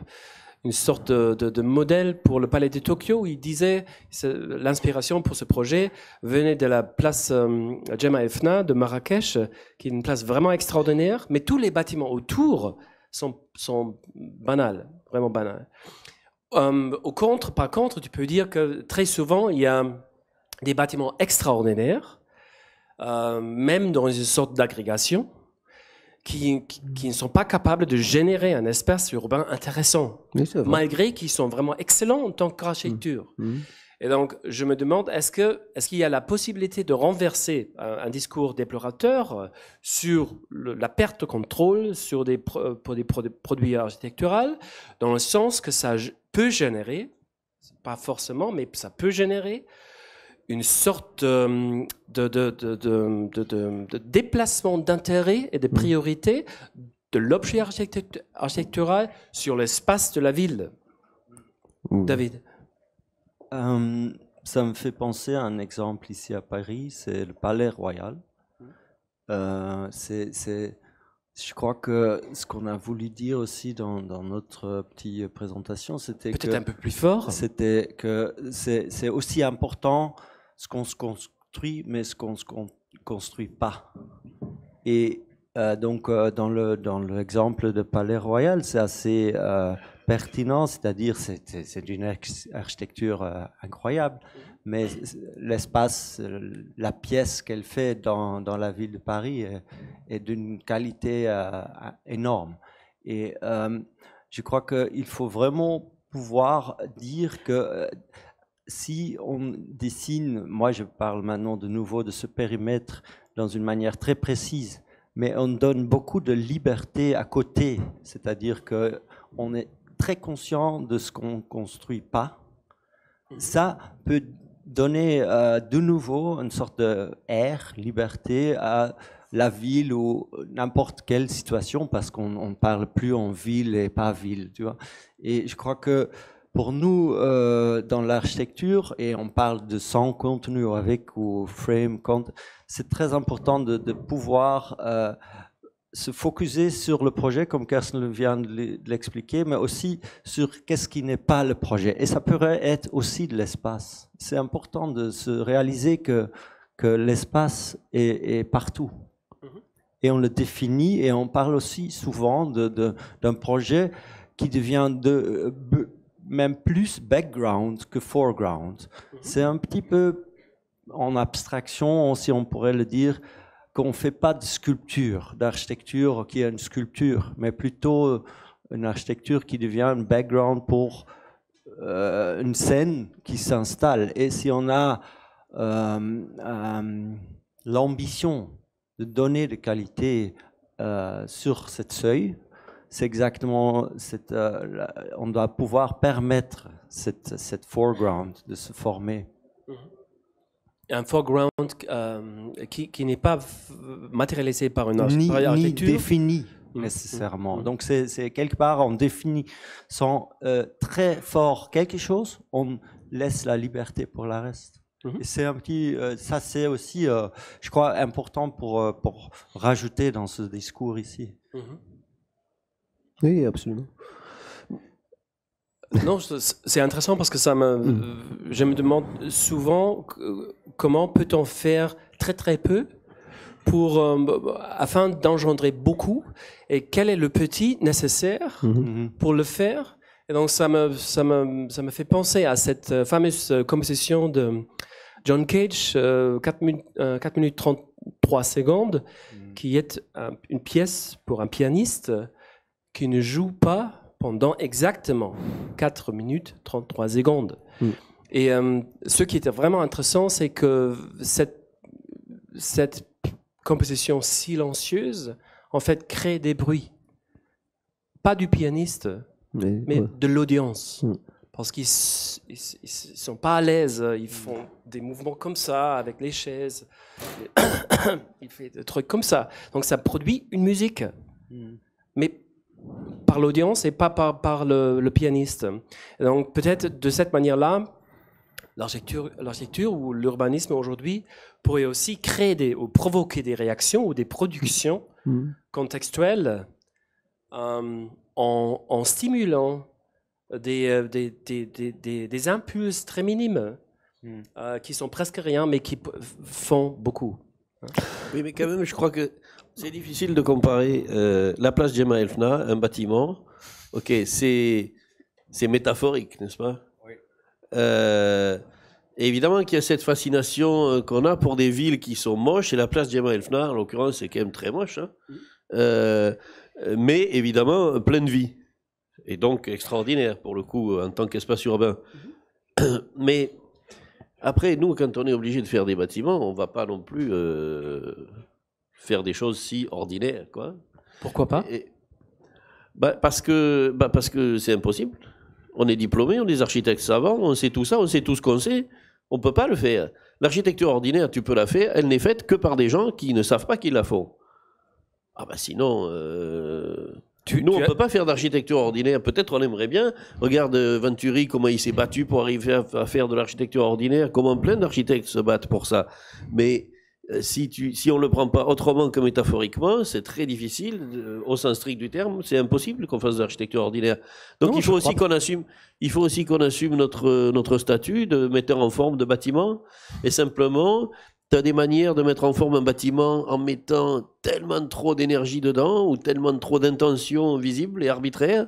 une sorte de, modèle pour le palais de Tokyo. Où il disait l'inspiration pour ce projet venait de la place euh, Efna de Marrakech, qui est une place vraiment extraordinaire, mais tous les bâtiments autour sont, banals, vraiment banals. Euh, au contre, par contre, tu peux dire que très souvent, il y a des bâtiments extraordinaires euh, même dans une sorte d'agrégation, qui, ne sont pas capables de générer un espace urbain intéressant, malgré qu'ils sont vraiment excellents en tant qu'architecture. Mm. Mm. Et donc, je me demande, est-ce qu'il y a la possibilité de renverser un, discours déplorateur euh, sur la perte de contrôle sur euh, des, produits architecturaux, dans le sens que ça peut générer, pas forcément, mais ça peut générer une sorte euh, de, de, déplacement d'intérêt et de mm. priorités de l'objet architectural sur l'espace de la ville. Mm. David euh, Ça me fait penser à un exemple ici à Paris, c'est le Palais Royal. Mm. Euh, c'est, je crois que ce qu'on a voulu dire aussi dans, dans notre petite présentation, c'était peut-être un peu plus fort. C'était que c'est, aussi important ce qu'on se construit, mais ce qu'on ne se construit pas. Et euh, donc, euh, dans, le, dans l'exemple de Palais Royal, c'est assez euh, pertinent, c'est-à-dire c'est, c'est, une architecture incroyable, mais l'espace, la pièce qu'elle fait dans, dans, la ville de Paris est, est d'une qualité énorme. Et je crois qu'il faut vraiment pouvoir dire que si on dessine, moi je parle maintenant de nouveau de ce périmètre dans une manière très précise, mais on donne beaucoup de liberté à côté, c'est-à-dire que on est très conscient de ce qu'on ne construit pas. Ça peut donner euh, de nouveau une sorte de liberté à la ville ou n'importe quelle situation parce qu'on ne parle plus en ville et pas ville, tu vois. Et je crois que pour nous, euh, dans l'architecture, et on parle de sans contenu avec ou frame compte, c'est très important de, pouvoir euh, se focuser sur le projet, comme Kerstin vient de l'expliquer, mais aussi sur qu'est-ce qui n'est pas le projet. Et ça pourrait être aussi de l'espace. C'est important de se réaliser que, que l'espace est, partout. Mm-hmm. Et on le définit, et on parle aussi souvent d'un de, d'un projet qui devient de, euh, même plus background que foreground. Mhm. C'est un petit peu en abstraction, si on pourrait le dire, qu'on ne fait pas de sculpture, d'architecture qui est une sculpture, mais plutôt euh, une architecture qui devient un background pour euh, une scène qui s'installe. Et si on a euh, l'ambition de donner de qualité sur cette seuil, c'est exactement, cette, euh, on doit pouvoir permettre cette, foreground de se former. Mm-hmm. Un foreground euh, qui, n'est pas matérialisé par une ni, ni défini mm-hmm. nécessairement. Mm-hmm. Donc c'est quelque part, on définit sans euh, très fort quelque chose, on laisse la liberté pour la reste. C'est un petit, ça c'est aussi, je crois, important pour, pour rajouter dans ce discours ici. Oui, absolument. Non, c'est intéressant parce que ça mm. je me demande souvent comment peut-on faire très très peu pour, euh, afin d'engendrer beaucoup et quel est le petit nécessaire mm-hmm. pour le faire. Et donc ça me, ça, me, ça me fait penser à cette euh, fameuse euh, composition de John Cage, 4, minutes, 33 secondes, mm. qui est une pièce pour un pianiste qui ne joue pas pendant exactement 4 minutes 33 secondes. Hmm. Et euh, ce qui était vraiment intéressant, c'est que cette, composition silencieuse, en fait, crée des bruits. Pas du pianiste, mais, de l'audience. Hmm. Parce qu'ils ne sont pas à l'aise, ils font des mouvements comme ça, avec les chaises, [coughs] ils font des trucs comme ça. Donc ça produit une musique. Hmm. Mais par l'audience et pas par, par le, pianiste. Donc peut-être de cette manière-là, l'architecture ou l'urbanisme aujourd'hui pourrait aussi créer des, ou provoquer des réactions ou des productions mm. Mm. contextuelles euh, en, stimulant euh, des, des, impulses très minimes mm. euh, qui sont presque rien mais qui font beaucoup. Oui, mais quand même, je crois que c'est difficile de comparer euh, la place Gemma Elfna, un bâtiment. Ok, c'est métaphorique, n'est-ce pas Oui. Euh, évidemment qu'il y a cette fascination euh, qu'on a pour des villes qui sont moches, et la place Gemma Elfna, en l'occurrence, c'est quand même très moche, hein. mais évidemment pleine de vie, et donc extraordinaire pour le coup en tant qu'espace urbain. Mm-hmm. Mais après, nous, quand on est obligé de faire des bâtiments, on ne va pas non plus faire des choses si ordinaires. Quoi. Pourquoi pas bah, bah, Parce que c'est impossible. On est diplômé, on est architecte savant, on sait tout ça, on sait tout ce qu'on sait. On peut pas le faire. L'architecture ordinaire, tu peux la faire, elle n'est faite que par des gens qui ne savent pas qu'il la faut Ah bah sinon, euh, nous on ne peut pas faire d'architecture ordinaire. Peut-être on aimerait bien. Regarde euh, Venturi comment il s'est battu pour arriver à, à faire de l'architecture ordinaire. Comment plein d'architectes se battent pour ça. Mais euh, si, on ne le prend pas autrement que métaphoriquement, c'est très difficile, euh, au sens strict du terme, c'est impossible qu'on fasse de l'architecture ordinaire. Donc il, faut aussi qu'on assume, il faut aussi qu'on assume notre, statut de metteur en forme de bâtiment, et simplement, tu as des manières de mettre en forme un bâtiment en mettant tellement trop d'énergie dedans, ou tellement trop d'intentions visibles et arbitraires,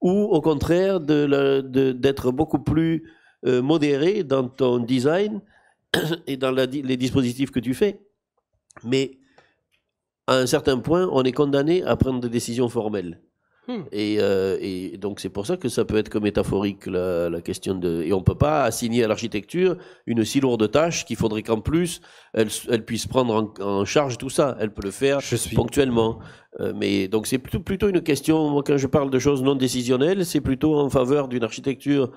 ou au contraire d'être beaucoup plus euh, modéré dans ton design [coughs] et dans les dispositifs que tu fais. Mais à un certain point, on est condamné à prendre des décisions formelles. Hmm. Euh, et, donc c'est pour ça que ça peut être que métaphorique la, question de et on ne peut pas assigner à l'architecture une si lourde tâche qu'il faudrait qu'en plus elle, puisse prendre en, charge tout ça. Elle peut le faire ponctuellement, euh, mais donc c'est plutôt, plutôt une question. Moi, quand je parle de choses non décisionnelles, c'est plutôt en faveur d'une architecture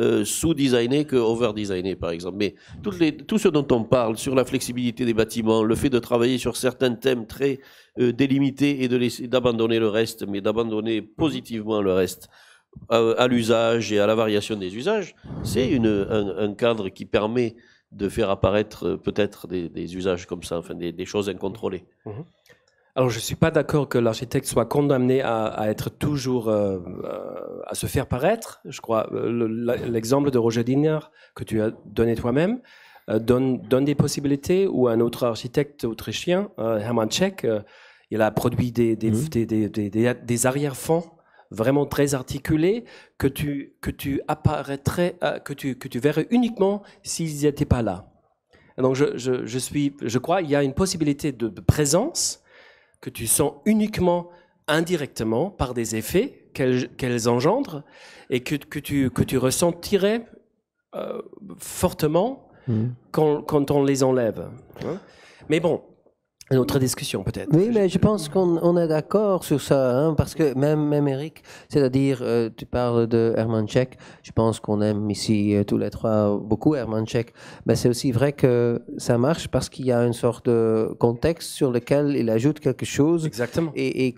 euh, sous-designé que over-designé, par exemple. Mais tout, ce dont on parle sur la flexibilité des bâtiments, le fait de travailler sur certains thèmes très euh, délimités et d'abandonner le reste, mais d'abandonner positivement le reste à, l'usage et à la variation des usages, c'est un, cadre qui permet de faire apparaître euh, peut-être des, usages comme ça, enfin des, choses incontrôlées. Mhm. Alors, je ne suis pas d'accord que l'architecte soit condamné à, être toujours euh, euh, à se faire paraître. Je crois euh, l'exemple de Roger Diner, que tu as donné toi-même donne, des possibilités. Ou un autre architecte autrichien, Hermann Czech, il a produit mhm. des, arrière-fonds vraiment très articulés que tu, que tu que tu, que tu verrais uniquement s'ils n'étaient pas là. Donc, je, je, suis, je crois qu'il y a une possibilité de présence que tu sens uniquement indirectement par des effets qu'elles engendrent et que, que, tu, que tu ressentirais euh, fortement mmh. quand, on les enlève. Hein. Mais bon, une autre discussion peut-être. Oui, mais je pense qu'on est d'accord sur ça, hein, parce que même, même Eric, c'est-à-dire, euh, tu parles de Herman Tchek, je pense qu'on aime ici euh, tous les trois beaucoup Herman Tchek, mais c'est aussi vrai que ça marche parce qu'il y a une sorte de contexte sur lequel il ajoute quelque chose. Exactement. Et, et,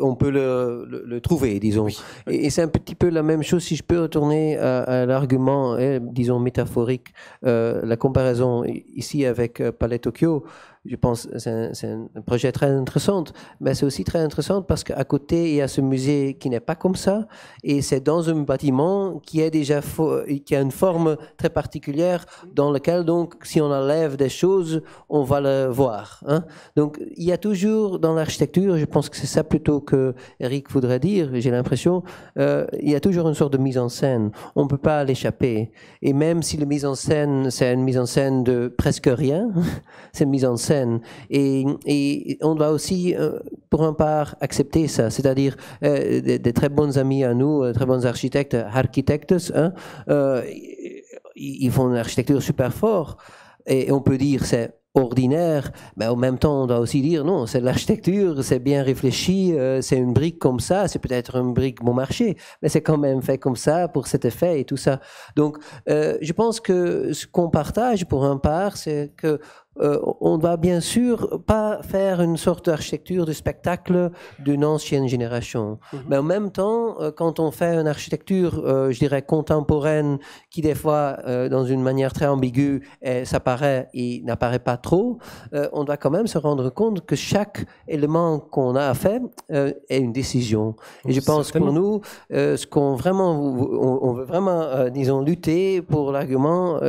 on peut le, le, trouver, disons. Et, c'est un petit peu la même chose si je peux retourner à, l'argument, eh, disons, métaphorique, euh, la comparaison ici avec Palais Tokyo je pense c'est un, projet très intéressant, mais c'est aussi très intéressant parce qu'à côté, il y a ce musée qui n'est pas comme ça, et c'est dans un bâtiment qui, est déjà qui a une forme très particulière, dans lequel, donc, si on enlève des choses, on va le voir. Hein. Donc, il y a toujours dans l'architecture, je pense que c'est ça plutôt que Eric voudrait dire, j'ai l'impression, euh, il y a toujours une sorte de mise en scène. On ne peut pas l'échapper. Et même si la mise en scène, c'est une mise en scène de presque rien, [laughs] c'est une mise en scène et, on doit aussi, euh, pour un part, accepter ça, c'est-à-dire euh, des, très bons amis à nous, euh, très bons architectes, architectes, hein, ils font une architecture super forte. Et on peut dire c'est ordinaire, mais en même temps, on doit aussi dire non, c'est de l'architecture, c'est bien réfléchi, c'est une brique comme ça, c'est peut-être une brique bon marché, mais c'est quand même fait comme ça pour cet effet et tout ça. Donc, je pense que ce qu'on partage pour un part, c'est que euh, on ne va bien sûr pas faire une sorte d'architecture de spectacle d'une ancienne génération. Mhm. Mais en même temps, euh, quand on fait une architecture, euh, je dirais, contemporaine, qui des fois, dans une manière très ambiguë, s'apparaît eh, et n'apparaît pas trop, on doit quand même se rendre compte que chaque élément qu'on a fait est une décision. Et je pense que pour nous, ce qu'on vraiment, veut vraiment, disons, lutter pour l'argument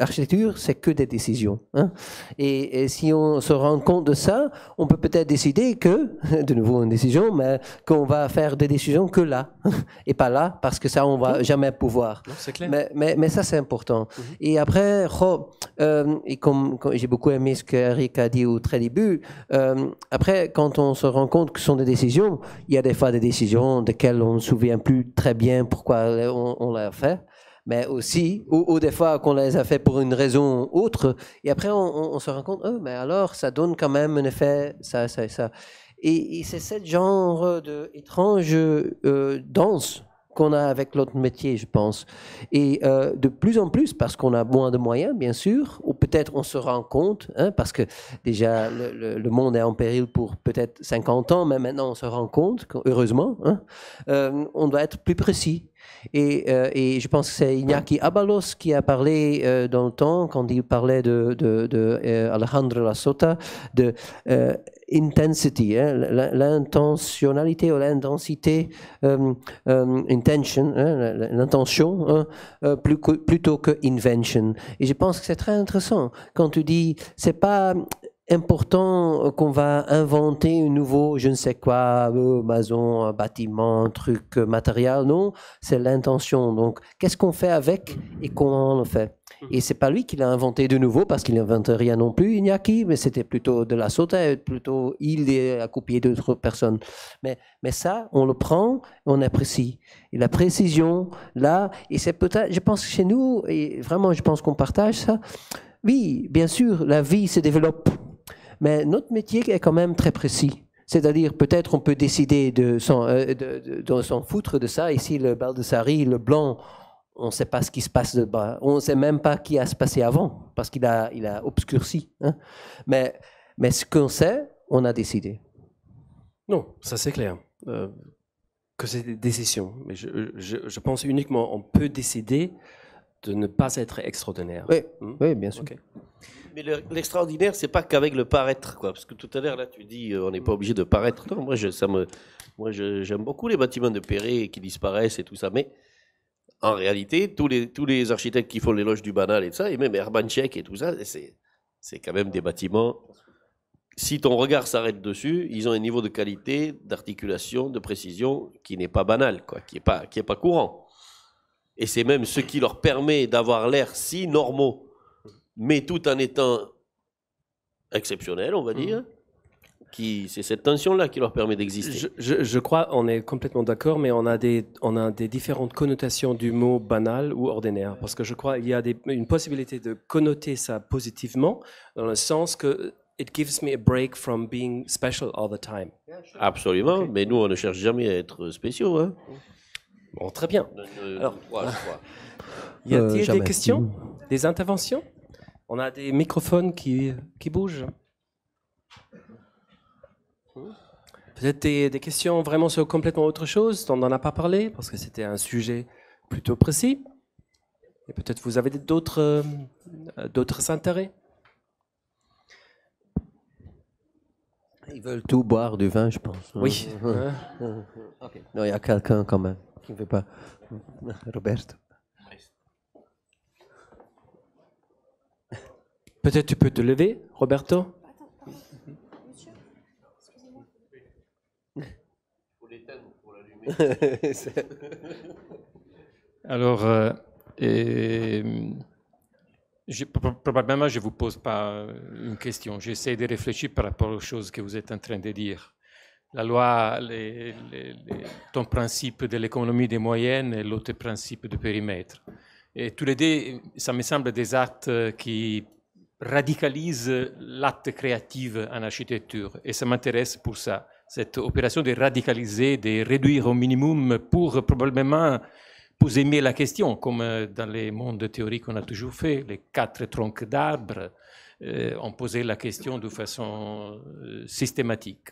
architecture, c'est que des décisions. Hein. Et, si on se rend compte de ça, on peut peut-être décider que, [laughs] de nouveau une décision, mais qu'on va faire des décisions que là, [laughs] et pas là, parce que ça, on va jamais pouvoir. Mais, mais, ça, c'est important. Mhm. Et après, oh, euh, et comme, j'ai beaucoup aimé ce qu'Eric a dit au très début, euh, après, quand on se rend compte que ce sont des décisions, il y a des fois des décisions desquelles on ne se souvient plus très bien pourquoi on l'a fait mais aussi, ou, des fois qu'on les a fait pour une raison autre, et après on, se rend compte, oh, mais alors ça donne quand même un effet, ça, ça, ça. Et, c'est ce genre d'étrange euh, danse qu'on a avec l'autre métier, je pense. Et euh, de plus en plus, parce qu'on a moins de moyens, bien sûr, ou peut-être on se rend compte, hein, parce que déjà le, le, monde est en péril pour peut-être 50 ans, mais maintenant on se rend compte, heureusement, hein. euh, on doit être plus précis euh, et, je pense que c'est Iñaki Abalos qui a parlé euh, dans le temps, quand il parlait de, de, de euh, Alejandro de intensity, hein, l'intentionnalité ou l'intensité, intention, hein, l'intention, hein, plutôt que invention. Et je pense que c'est très intéressant quand tu dis, c'est pas important qu'on va inventer un nouveau, je ne sais quoi, euh, maison, bâtiment, truc euh, matériel. Non, c'est l'intention. Donc, qu'est-ce qu'on fait avec et comment on le fait mhm. Et c'est pas lui qui l'a inventé de nouveau parce qu'il n'invente rien non plus, il n'y a qui, mais c'était plutôt de la sauter plutôt il a copié d'autres personnes. Mais, mais ça, on le prend, on apprécie. Et la précision, là, et c'est peut-être, je pense que chez nous, et vraiment, je pense qu'on partage ça. Oui, bien sûr, la vie se développe mais notre métier est quand même très précis. C'est-à-dire, peut-être on peut décider de s'en euh, de, foutre de ça. Ici, le Baldassari, le blanc, on ne sait pas ce qui se passe de bas. On ne sait même pas qui a se passé avant, parce qu'il a, il a obscurci. Hein. Mais, mais ce qu'on sait, on a décidé. Non, ça c'est clair. Euh, que c'est des décisions. Mais je, je, je, pense uniquement on peut décider de ne pas être extraordinaire. Oui, hmm bien sûr. Mais l'extraordinaire, c'est pas qu'avec le paraître, quoi. Parce que tout à l'heure, là, tu dis, euh, on n'est pas obligé de paraître. moi, je, ça me, moi, j'aime beaucoup les bâtiments de Perret qui disparaissent et tout ça, mais en réalité, tous les, tous les architectes qui font l'éloge du banal et tout ça, et même Erbanchek et tout ça, c'est, quand même des bâtiments. Si ton regard s'arrête dessus, ils ont un niveau de qualité, d'articulation, de précision qui n'est pas banal, quoi, qui n'est pas, qui est pas courant. Et c'est même ce qui leur permet d'avoir l'air si normaux, mais tout en étant exceptionnels, on va dire. Mm. Qui, c'est cette tension-là qui leur permet d'exister. Je, crois, on est complètement d'accord, mais on a, des, on a des différentes connotations du mot banal ou ordinaire. Parce que je crois qu'il y a une possibilité de connoter ça positivement, dans le sens que it gives me a break from being special all the time. Absolument, mais nous, on ne cherche jamais à être spéciaux. Hein. Bon, très bien. Alors, [laughs] y a-t-il euh, des questions, des interventions On a des microphones qui, qui bougent. Peut-être des, questions vraiment sur complètement autre chose, on n'en a pas parlé, parce que c'était un sujet plutôt précis. Et peut-être vous avez d'autres, euh, d'autres intérêts Ils veulent tout boire du vin, je pense. Oui. [laughs] Non, il y a quelqu'un quand même qui veut pas, Roberto. Peut-être tu peux te lever, Roberto Alors, probablement, je ne vous pose pas une question. J'essaie de réfléchir par rapport aux choses que vous êtes en train de dire la loi, ton principe de l'économie des moyennes et l'autre principe du périmètre. Et tous les deux, ça me semble des actes euh, qui radicalisent l'acte créatif en architecture. Et ça m'intéresse pour ça, cette opération de radicaliser, de réduire au minimum pour probablement poser mieux la question, comme euh, dans les mondes théoriques qu'on a toujours fait, les quatre troncs d'arbres, euh, ont posé la question de façon systématique.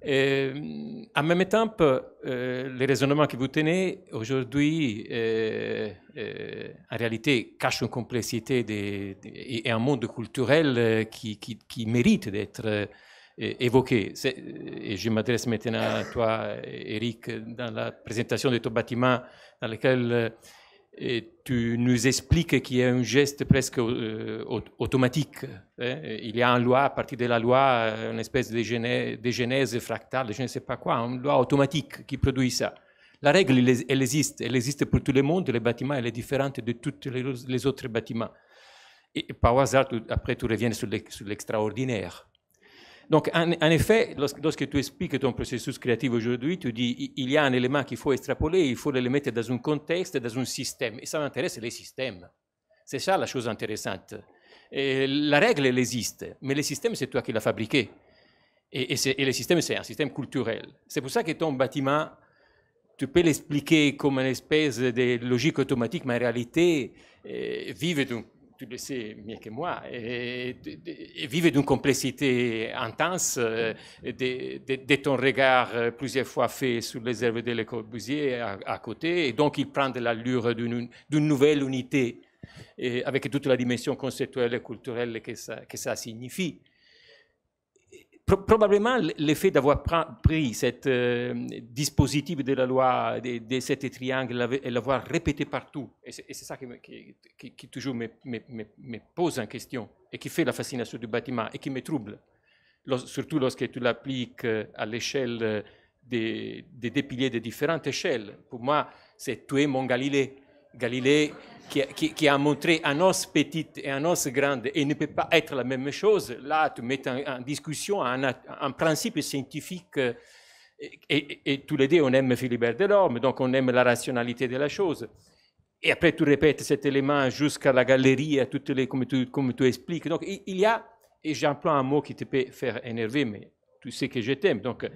Ehm, en même temps, euh, les raisonnements que vous tenez aujourd'hui, euh, euh, en réalité, cachent une complexité des, et un monde culturel qui, qui mérite d'être évoqué. Et je m'adresse maintenant à toi, Eric, dans la présentation de ton bâtiment dans lequel et tu nous expliques qu'il y a un geste presque euh, automatique. Hein. Il y a une loi, à partir de la loi, euh, une espèce de genèse, de genèse fractale, je ne sais pas quoi, une loi automatique qui produit ça. La règle, elle existe. Elle existe pour tout le monde. Le bâtiment, elle est différente de tous les autres bâtiments. Et par hasard, après, tu reviens sur l'extraordinaire. Donc, en, effet, lorsque tu expliques ton processus créatif aujourd'hui, tu dis il y a un élément qu'il faut extrapoler, il faut le mettre dans un contexte, dans un système. Et ça m'intéresse les systèmes. C'est ça la chose intéressante. la règle, elle existe, mais le système, c'est toi qui l'as fabriqué. Et, et, et le système, c'est un système culturel. C'est pour ça que ton bâtiment, tu peux l'expliquer comme une espèce de logique automatique, mais en réalité, euh, vive vive tu le sais mieux que moi, et, et, d'une complexité intense euh, de, ton regard euh, plusieurs fois fait sur les herbes de Le Corbusier à, côté, et donc il prend de l'allure d'une nouvelle unité, et avec toute la dimension conceptuelle et culturelle que ça signifie probablement l'effet d'avoir pris cette euh, dispositif de la loi, de, de cet triangle, et l'avoir répété partout, et c'est ça qui, qui, toujours me, pose en question, et qui fait la fascination du bâtiment, et qui me trouble, surtout lorsque tu l'appliques euh, à l'échelle euh, des, des, des piliers de différentes échelles. Pour moi, c'est tuer mon Galilée Galilée qui, a montré un os petit et un os grand et ne peut pas être la même chose, là, tu mets en, discussion un, principe scientifique. Euh, et, tous les deux, on aime Philibert Delorme, donc on aime la rationalité de la chose. Et après, tu répètes cet élément jusqu'à la galerie, à toutes les, comme, tu, expliques. Donc, il, y a, et j'emploie un mot qui te peut faire énerver, mais tu sais que je t'aime. Donc,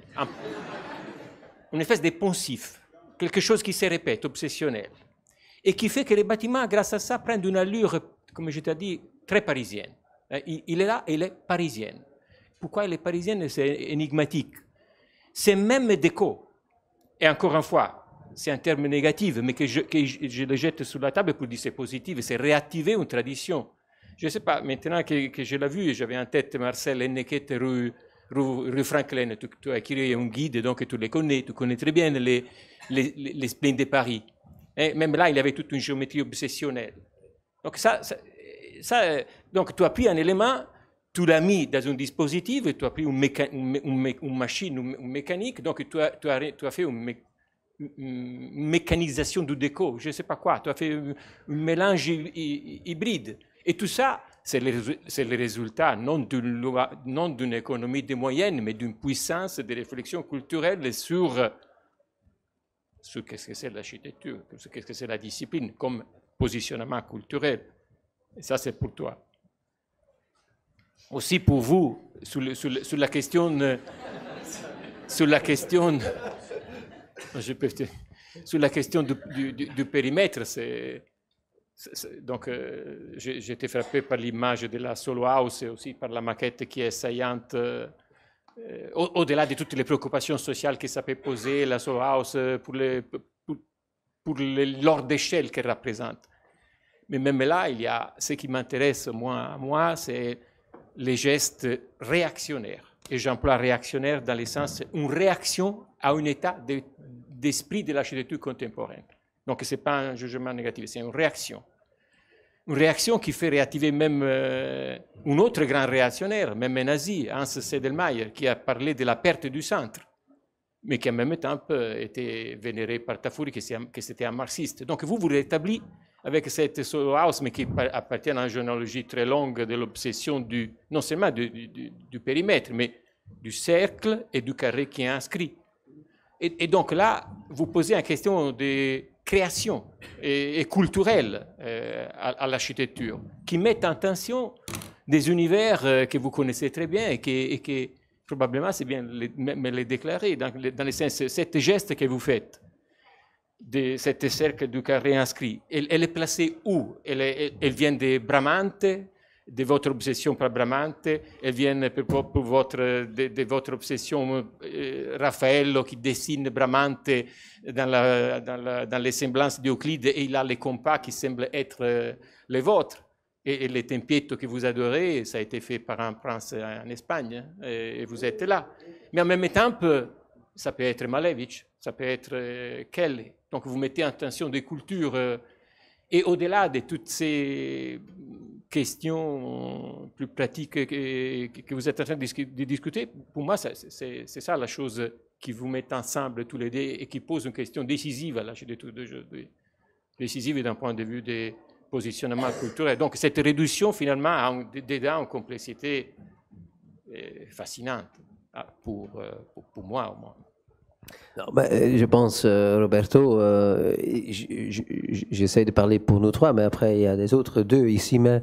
une espèce de poncif, quelque chose qui se répète, obsessionnel et qui fait que les bâtiments, grâce à ça, prennent une allure, comme je t'ai dit, très parisienne. Euh, il, est là, il est parisien. Pourquoi il est parisien C'est énigmatique. C'est même déco, et encore une fois, c'est un terme négatif, mais que je, le jette sur la table pour dire c'est positif, c'est réactiver une tradition. Je ne sais pas, maintenant que, que je l'ai vu, j'avais en tête Marcel Ennequette, rue, Franklin, tu, tu, as créé un guide, donc tu les connais, tu connais très bien les, les, les, de Paris. Eh, même là, il avait toute une géométrie obsessionnelle. Donc, ça, ça, donc tu as pris un élément, tu l'as mis dans un dispositif, et tu as pris une, machine, une, mécanique, donc tu as, tu as, fait une, mécanisation du déco, je ne sais pas quoi, tu as fait un, mélange hybride. Et tout ça, c'est le, résultat non d'une économie des moyennes, mais d'une puissance des réflexions culturelles sur ce qu'est-ce que c'est l'architecture, ce qu'est-ce que c'est la discipline comme positionnement culturel. Et ça, c'est pour toi. Aussi pour vous, sur, la question... sur la question... Je peux sur la question du, périmètre, c'est... Donc, euh, j'ai été frappé par l'image de la solo house et aussi par la maquette qui est saillante euh, euh, au-delà de toutes les préoccupations sociales que ça peut poser, la Soul House, euh, pour, l'ordre d'échelle qu'elle représente. Mais même là, il y a ce qui m'intéresse, moi, moi c'est les gestes réactionnaires. Et j'emploie réactionnaire dans le sens une réaction à un état d'esprit de, de l'architecture contemporaine. Donc, ce n'est pas un jugement négatif, c'est une réaction une réaction qui fait réactiver même euh, un autre grand réactionnaire, même un nazi, Hans Sedelmeier, qui a parlé de la perte du centre, mais qui en même temps était vénéré par Tafuri, qui c'était un marxiste. Donc vous vous rétablissez avec cette house, mais qui appartient à une généalogie très longue de l'obsession non seulement du, périmètre, mais du cercle et du carré qui est inscrit. Et, et donc là, vous posez la question de création et, culturelle euh, à, l'architecture, qui mettent en tension des univers euh, que vous connaissez très bien et qui, probablement, c'est bien les, même les déclarer, dans, dans le sens, cet geste que vous faites, de cette cercle du carré inscrit, elle, est placée où elle, elle, vient de Bramante, de votre obsession par Bramante, et vient de, votre obsession eh, Raffaello qui dessine Bramante dans, les semblances d'Euclide et il a les compas qui semblent être eh, les vôtres. Et, e les tempietto que vous adorez, ça a été fait par un prince en Espagne et, eh, e, e vous êtes là. Mais en même temps, ça peut être Malevich, ça peut être Kelly. Donc vous mettez en tension des cultures. Et au-delà de toutes ces question plus pratique que, que, vous êtes en train de, discuter, pour moi, c'est ça la chose qui vous met ensemble tous les deux et qui pose une question décisive à l'âge de tout d'aujourd'hui, décisive d'un point de vue des positionnements culturels. Donc, cette réduction, finalement, a un une complexité euh, fascinante, ah, euh, pour, pour moi au moins. Non, euh, je pense, euh, Roberto, euh, j'essaie de parler pour nous trois, mais après, il y a des autres deux ici. Mais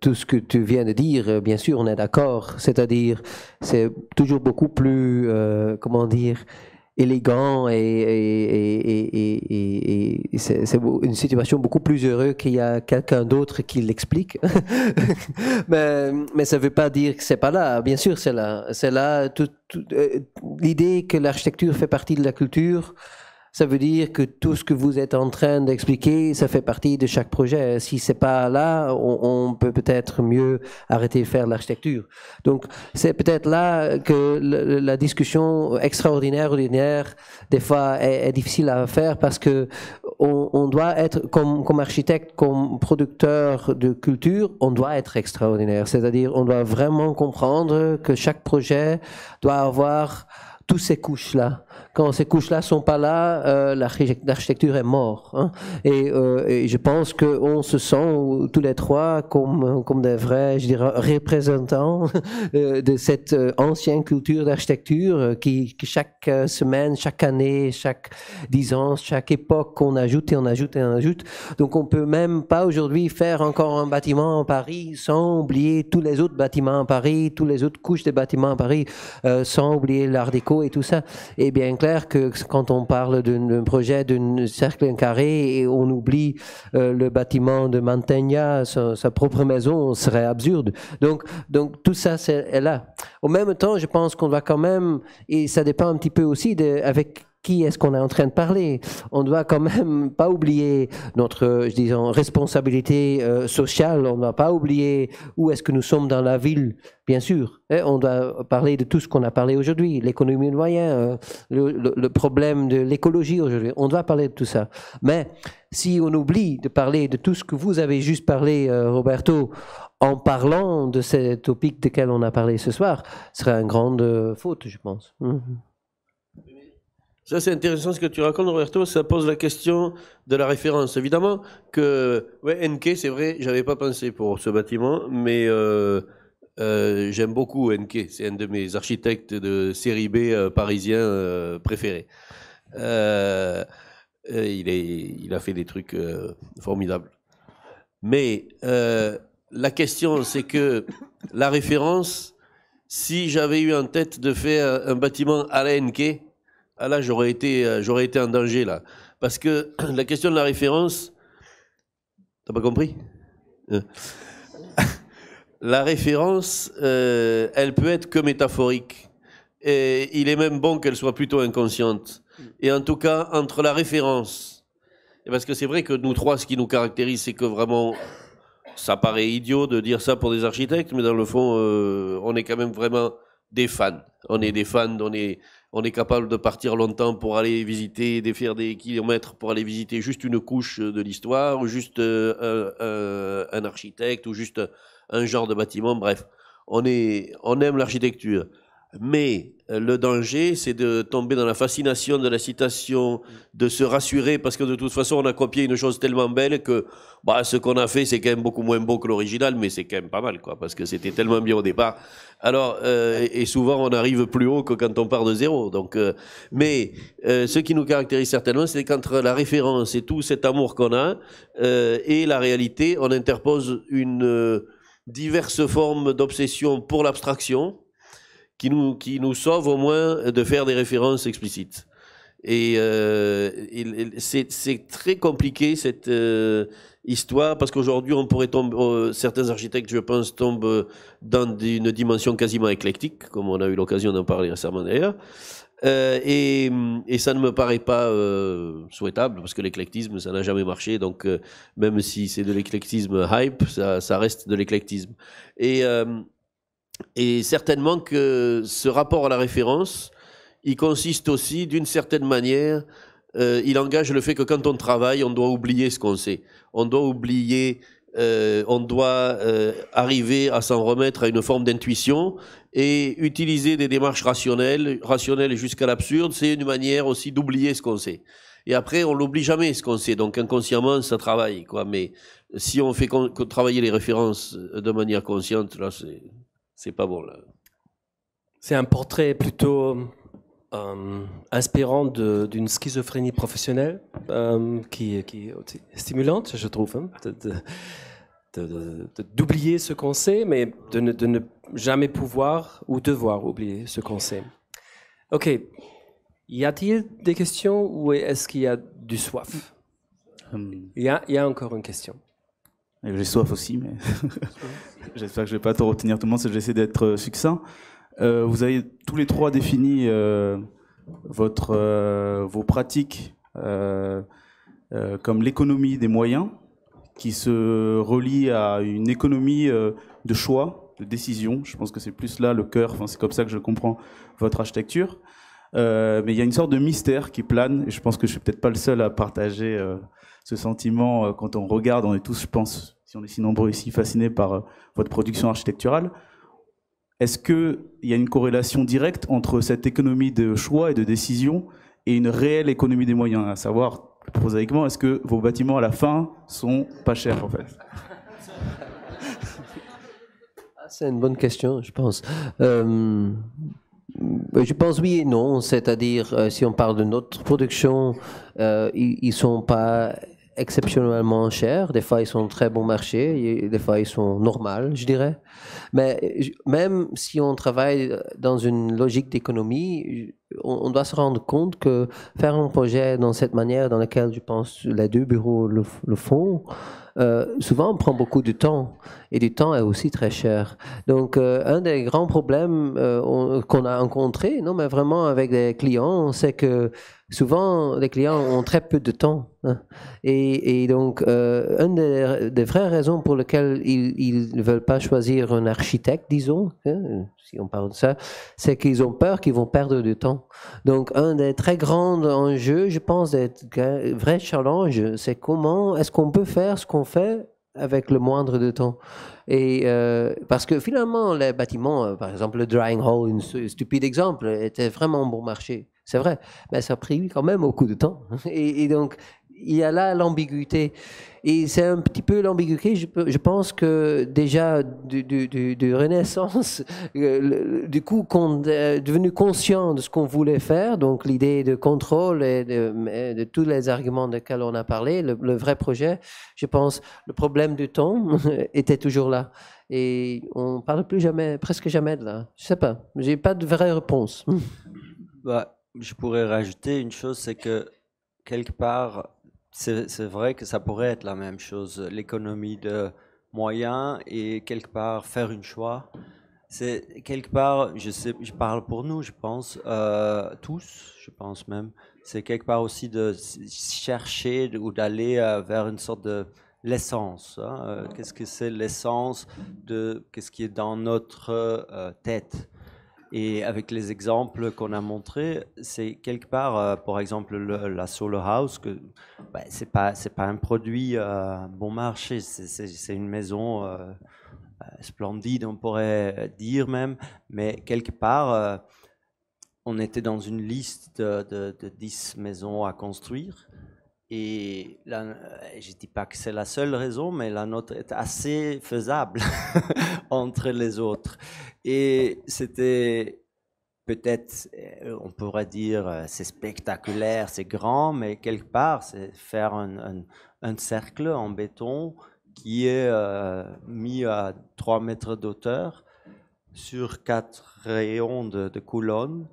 tout ce que tu viens de dire, bien sûr, on est d'accord. C'est-à-dire, c'est toujours beaucoup plus, comment dire, élégant et, c'est une situation beaucoup plus heureuse qu'il y a quelqu'un d'autre qui l'explique. [laughs] mais, mais, ça ne veut pas dire que ce n'est pas là. Bien sûr, c'est là. C'est là. Euh, l'idée que l'architecture fait partie de la culture ça veut dire que tout ce que vous êtes en train d'expliquer, ça fait partie de chaque projet. Si c'est pas là, on, peut peut-être mieux arrêter de faire l'architecture. Donc, c'est peut-être là que la discussion extraordinaire, ordinaire, des fois est, difficile à faire parce que on, doit être comme, comme, architecte, comme producteur de culture, on doit être extraordinaire. C'est-à-dire, on doit vraiment comprendre que chaque projet doit avoir toutes ces couches là quand ces couches-là sont pas là, euh, l'architecture est morte. Hein. Euh, et, je pense qu'on se sent tous les trois comme, comme des vrais, je dirais, représentants [laughs] euh, de cette ancienne culture d'architecture qui, chaque semaine, chaque année, chaque dix ans, chaque époque, on ajoute et on ajoute et on ajoute. Donc on peut même pas aujourd'hui faire encore un bâtiment en Paris sans oublier tous les autres bâtiments en Paris, tous les autres couches des bâtiments en Paris, sans oublier l'art déco et tout ça. Eh bien, clair que quand on parle d'un projet d'un cercle, un carré, et on oublie euh, le bâtiment de Mantegna, sa, propre maison, ce serait absurde. Donc, donc tout ça, c'est là. Au même temps, je pense qu'on va quand même, et ça dépend un petit peu aussi de avec qui est-ce qu'on est en train de parler On doit quand même pas oublier notre, disons, responsabilité euh, sociale. On ne doit pas oublier où est-ce que nous sommes dans la ville, bien sûr. Et eh, on doit parler de tout ce qu'on a parlé aujourd'hui, l'économie de euh, le, problème de l'écologie aujourd'hui. On doit parler de tout ça. Mais si on oublie de parler de tout ce que vous avez juste parlé, euh, Roberto, en parlant de ces topics desquels on a parlé ce soir, ce serait une grande faute, je pense. Mmh. Ça, c'est intéressant ce que tu racontes, Roberto. Ça pose la question de la référence. Évidemment que NK, c'est vrai, j'avais pas pensé pour ce bâtiment, mais euh, euh, j'aime beaucoup NK. C'est un de mes architectes de série B euh, parisiens parisien préférés. il, est, il a fait des trucs formidables. Mais la question, c'est que la référence, si j'avais eu en tête de faire un bâtiment à la NK, ah là, j'aurais été, euh, j'aurais été en danger là. Parce que [clears throat] la question de la référence, t'as pas compris euh. [laughs] La référence, euh, elle peut être que métaphorique. Et il est même bon qu'elle soit plutôt inconsciente. Mm. Et en tout cas, entre la référence, parce que c'est vrai que nous trois, ce qui nous caractérise, c'est que vraiment, ça paraît idiot de dire ça pour des architectes, mais dans le fond, on est quand même vraiment des fans. On est des fans, on est on est capable de partir longtemps pour aller visiter, de faire des kilomètres pour aller visiter juste une couche de l'histoire, ou juste euh, euh, un, architecte, ou juste un genre de bâtiment, bref. On, est, on aime l'architecture. Mais euh, le danger, c'est de tomber dans la fascination de la citation, de se rassurer, parce que de toute façon, on a copié une chose tellement belle que bah, ce qu'on a fait, c'est quand même beaucoup moins beau que l'original, mais c'est quand même pas mal, quoi, parce que c'était tellement bien au départ. Alors, euh, et souvent, on arrive plus haut que quand on part de zéro. Donc, euh, mais ce qui nous caractérise certainement, c'est qu'entre la référence et tout cet amour qu'on a, et la réalité, on interpose une diverse forme d'obsession pour l'abstraction qui nous, qui nous sauve au moins de faire des références explicites. Et, euh, c'est très compliqué cette euh, histoire parce qu'aujourd'hui on pourrait tomber, euh, certains architectes je pense tombent euh, dans une dimension quasiment éclectique, comme on a eu l'occasion d'en parler récemment d'ailleurs. Et, et, ça ne me paraît pas souhaitable parce que l'éclectisme ça n'a jamais marché donc même si c'est de l'éclectisme hype ça, ça, reste de l'éclectisme et et certainement que ce rapport à la référence, il consiste aussi, d'une certaine manière, euh, il engage le fait que quand on travaille, on doit oublier ce qu'on sait. On doit oublier, euh, on doit euh, arriver à s'en remettre à une forme d'intuition et utiliser des démarches rationnelles, rationnelles jusqu'à l'absurde, c'est une manière aussi d'oublier ce qu'on sait. Et après, on l'oublie jamais ce qu'on sait, donc inconsciemment, ça travaille, quoi. Mais si on fait travailler les références de manière consciente, là, c'est c'est pas bon là. C'est un portrait plutôt euh, inspirant d'une schizophrénie professionnelle euh, qui, qui, est stimulante, je trouve, hein, d'oublier ce qu'on sait, mais de ne, de ne, jamais pouvoir ou devoir oublier ce qu'on sait. Ok. Y a-t-il des questions ou est-ce qu'il y a du soif hum. y il y a encore une question. J'ai soif aussi, mais [laughs] j'espère que je vais pas trop retenir tout le monde, j'essaie d'être euh, succinct. Euh, vous avez tous les trois défini euh, votre, vos pratiques comme l'économie des moyens, qui se relie à une économie de choix, de décision. Je pense que c'est plus là le cœur, enfin, c'est comme ça que je comprends votre architecture. mais il y a une sorte de mystère qui plane, et je pense que je suis peut-être pas le seul à partager ce sentiment euh, quand on regarde, on est tous, je pense, si on est si nombreux ici, fascinés par euh, votre production architecturale. Est-ce qu'il y a une corrélation directe entre cette économie de choix et de décision et une réelle économie des moyens À savoir, prosaïquement, est-ce que vos bâtiments à la fin sont pas chers en fait ah, C'est une bonne question, je pense. Euh, je pense oui et non, c'est-à-dire si on parle de notre production, ils ne sont pas exceptionnellement chers. Des fois, ils sont très bon marché. Des fois, ils sont normales je dirais. Mais même si on travaille dans une logique d'économie, on, doit se rendre compte que faire un projet dans cette manière dans laquelle je pense les deux bureaux le, font, euh, souvent on prend beaucoup de temps et du temps est aussi très cher. Donc euh, un des grands problèmes euh, qu'on a rencontré, non mais vraiment avec des clients, c'est que souvent les clients ont très peu de temps. Hein. Et, donc, euh, une des, vraies raisons pour lesquelles ils, ne veulent pas choisir un architecte, disons, hein, si on parle de ça, c'est qu'ils ont peur qu'ils vont perdre du temps. Donc, un des très grands enjeux, je pense, des vrai challenge, c'est comment est-ce qu'on peut faire ce qu'on fait avec le moindre de temps. Et euh, parce que finalement, les bâtiments, euh, par exemple le drying hall, un stupide exemple, était vraiment bon marché. C'est vrai. Mais ben, ça a pris quand même beaucoup de temps. Hein. Et, donc, il y a là l'ambiguïté. Et c'est un petit peu l'ambiguïté. Je, pense que déjà du, du, Renaissance, [laughs] du coup, qu'on est euh, devenu conscient de ce qu'on voulait faire, donc l'idée de contrôle et de, tous les arguments desquels on a parlé, le, vrai projet, je pense, le problème du temps [laughs] était toujours là. Et on ne parle plus jamais, presque jamais de là. Je sais pas. J'ai pas de vraie réponse. bah je pourrais rajouter une chose, c'est que quelque part, c'est vrai que ça pourrait être la même chose, l'économie de moyens et quelque part faire une choix. C'est quelque part, je, sais, je parle pour nous, je pense, euh, tous, je pense même, c'est quelque part aussi de chercher ou d'aller euh, vers une sorte de l'essence. Hein. Euh, qu'est-ce que c'est l'essence de qu'est-ce qui est dans notre tête et avec les exemples qu'on a montrés, c'est quelque part, euh, par exemple, la Solo House, que bah, ce n'est pas, un produit euh, bon marché, c'est une maison euh, splendide, on pourrait dire même, mais quelque part, on était dans une liste de, de, de 10 maisons à construire. Et euh, je ne dis pas que c'est la seule raison, mais la nôtre est assez faisable [laughs] entre les autres. Et c'était peut-être, euh, on pourrait dire, euh, c'est spectaculaire, c'est grand, mais quelque part, c'est faire un, cercle en béton qui est mis à 3 mètres d'auteur sur quatre rayons de colonnes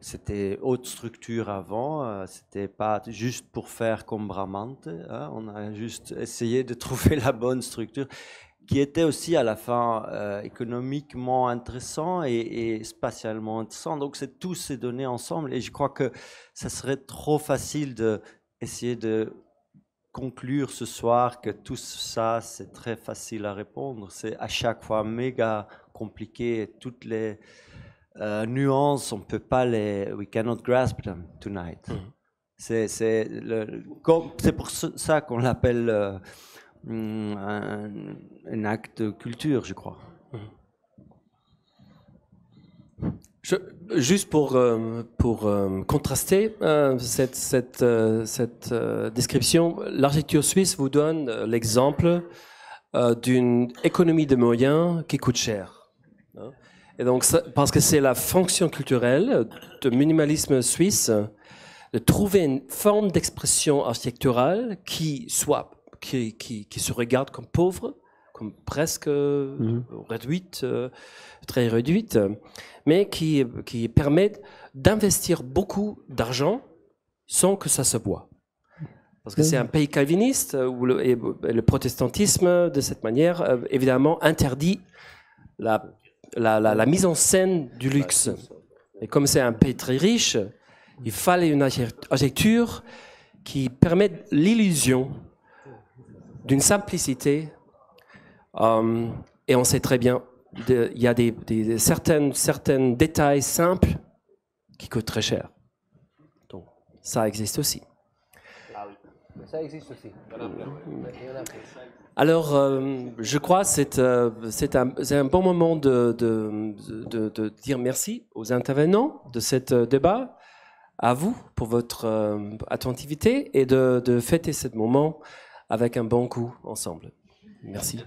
c'était haute structure avant, euh, c'était pas juste pour faire comme Bramante, hein. on a juste essayé de [laughs] trouver la bonne structure qui était aussi à la fin euh, économiquement intéressant et, et, spatialement intéressant. Donc c'est tous ces données ensemble et je crois que ça serait trop facile de essayer de conclure ce soir que tout ça c'est très facile à répondre. C'est à chaque fois méga compliqué toutes les euh, nuances, on peut pas les. We cannot grasp them tonight. Mhm. C'est pour ça qu'on l'appelle euh, mm, un, acte de culture, je crois. Mhm. juste pour, euh, pour contraster cette, cette description, l'architecture suisse vous donne l'exemple d'une économie de moyens qui coûte cher et donc, parce que c'est la fonction culturelle du minimalisme suisse, de trouver une forme d'expression architecturale qui soit, qui, qui, qui, se regarde comme pauvre, comme presque euh, mhm. réduite, euh, très réduite, mais qui, qui permet d'investir beaucoup d'argent sans que ça se voit. Parce que c'est un pays calviniste où le, et le protestantisme, de cette manière, euh, évidemment, interdit la la, mise en scène du luxe. Et comme c'est un pays très riche, il fallait une architecture qui permette l'illusion d'une simplicité. Euh, et on sait très bien, il y a certaines, certains détails simples qui coûtent très cher. Donc ça existe aussi. Ah ça existe aussi. Mm-hmm. Alors, euh, je crois que c'est euh, un, bon moment de, dire merci aux intervenants de ce euh, débat, à vous pour votre attentivité et de, fêter ce moment avec un bon coup ensemble. merci.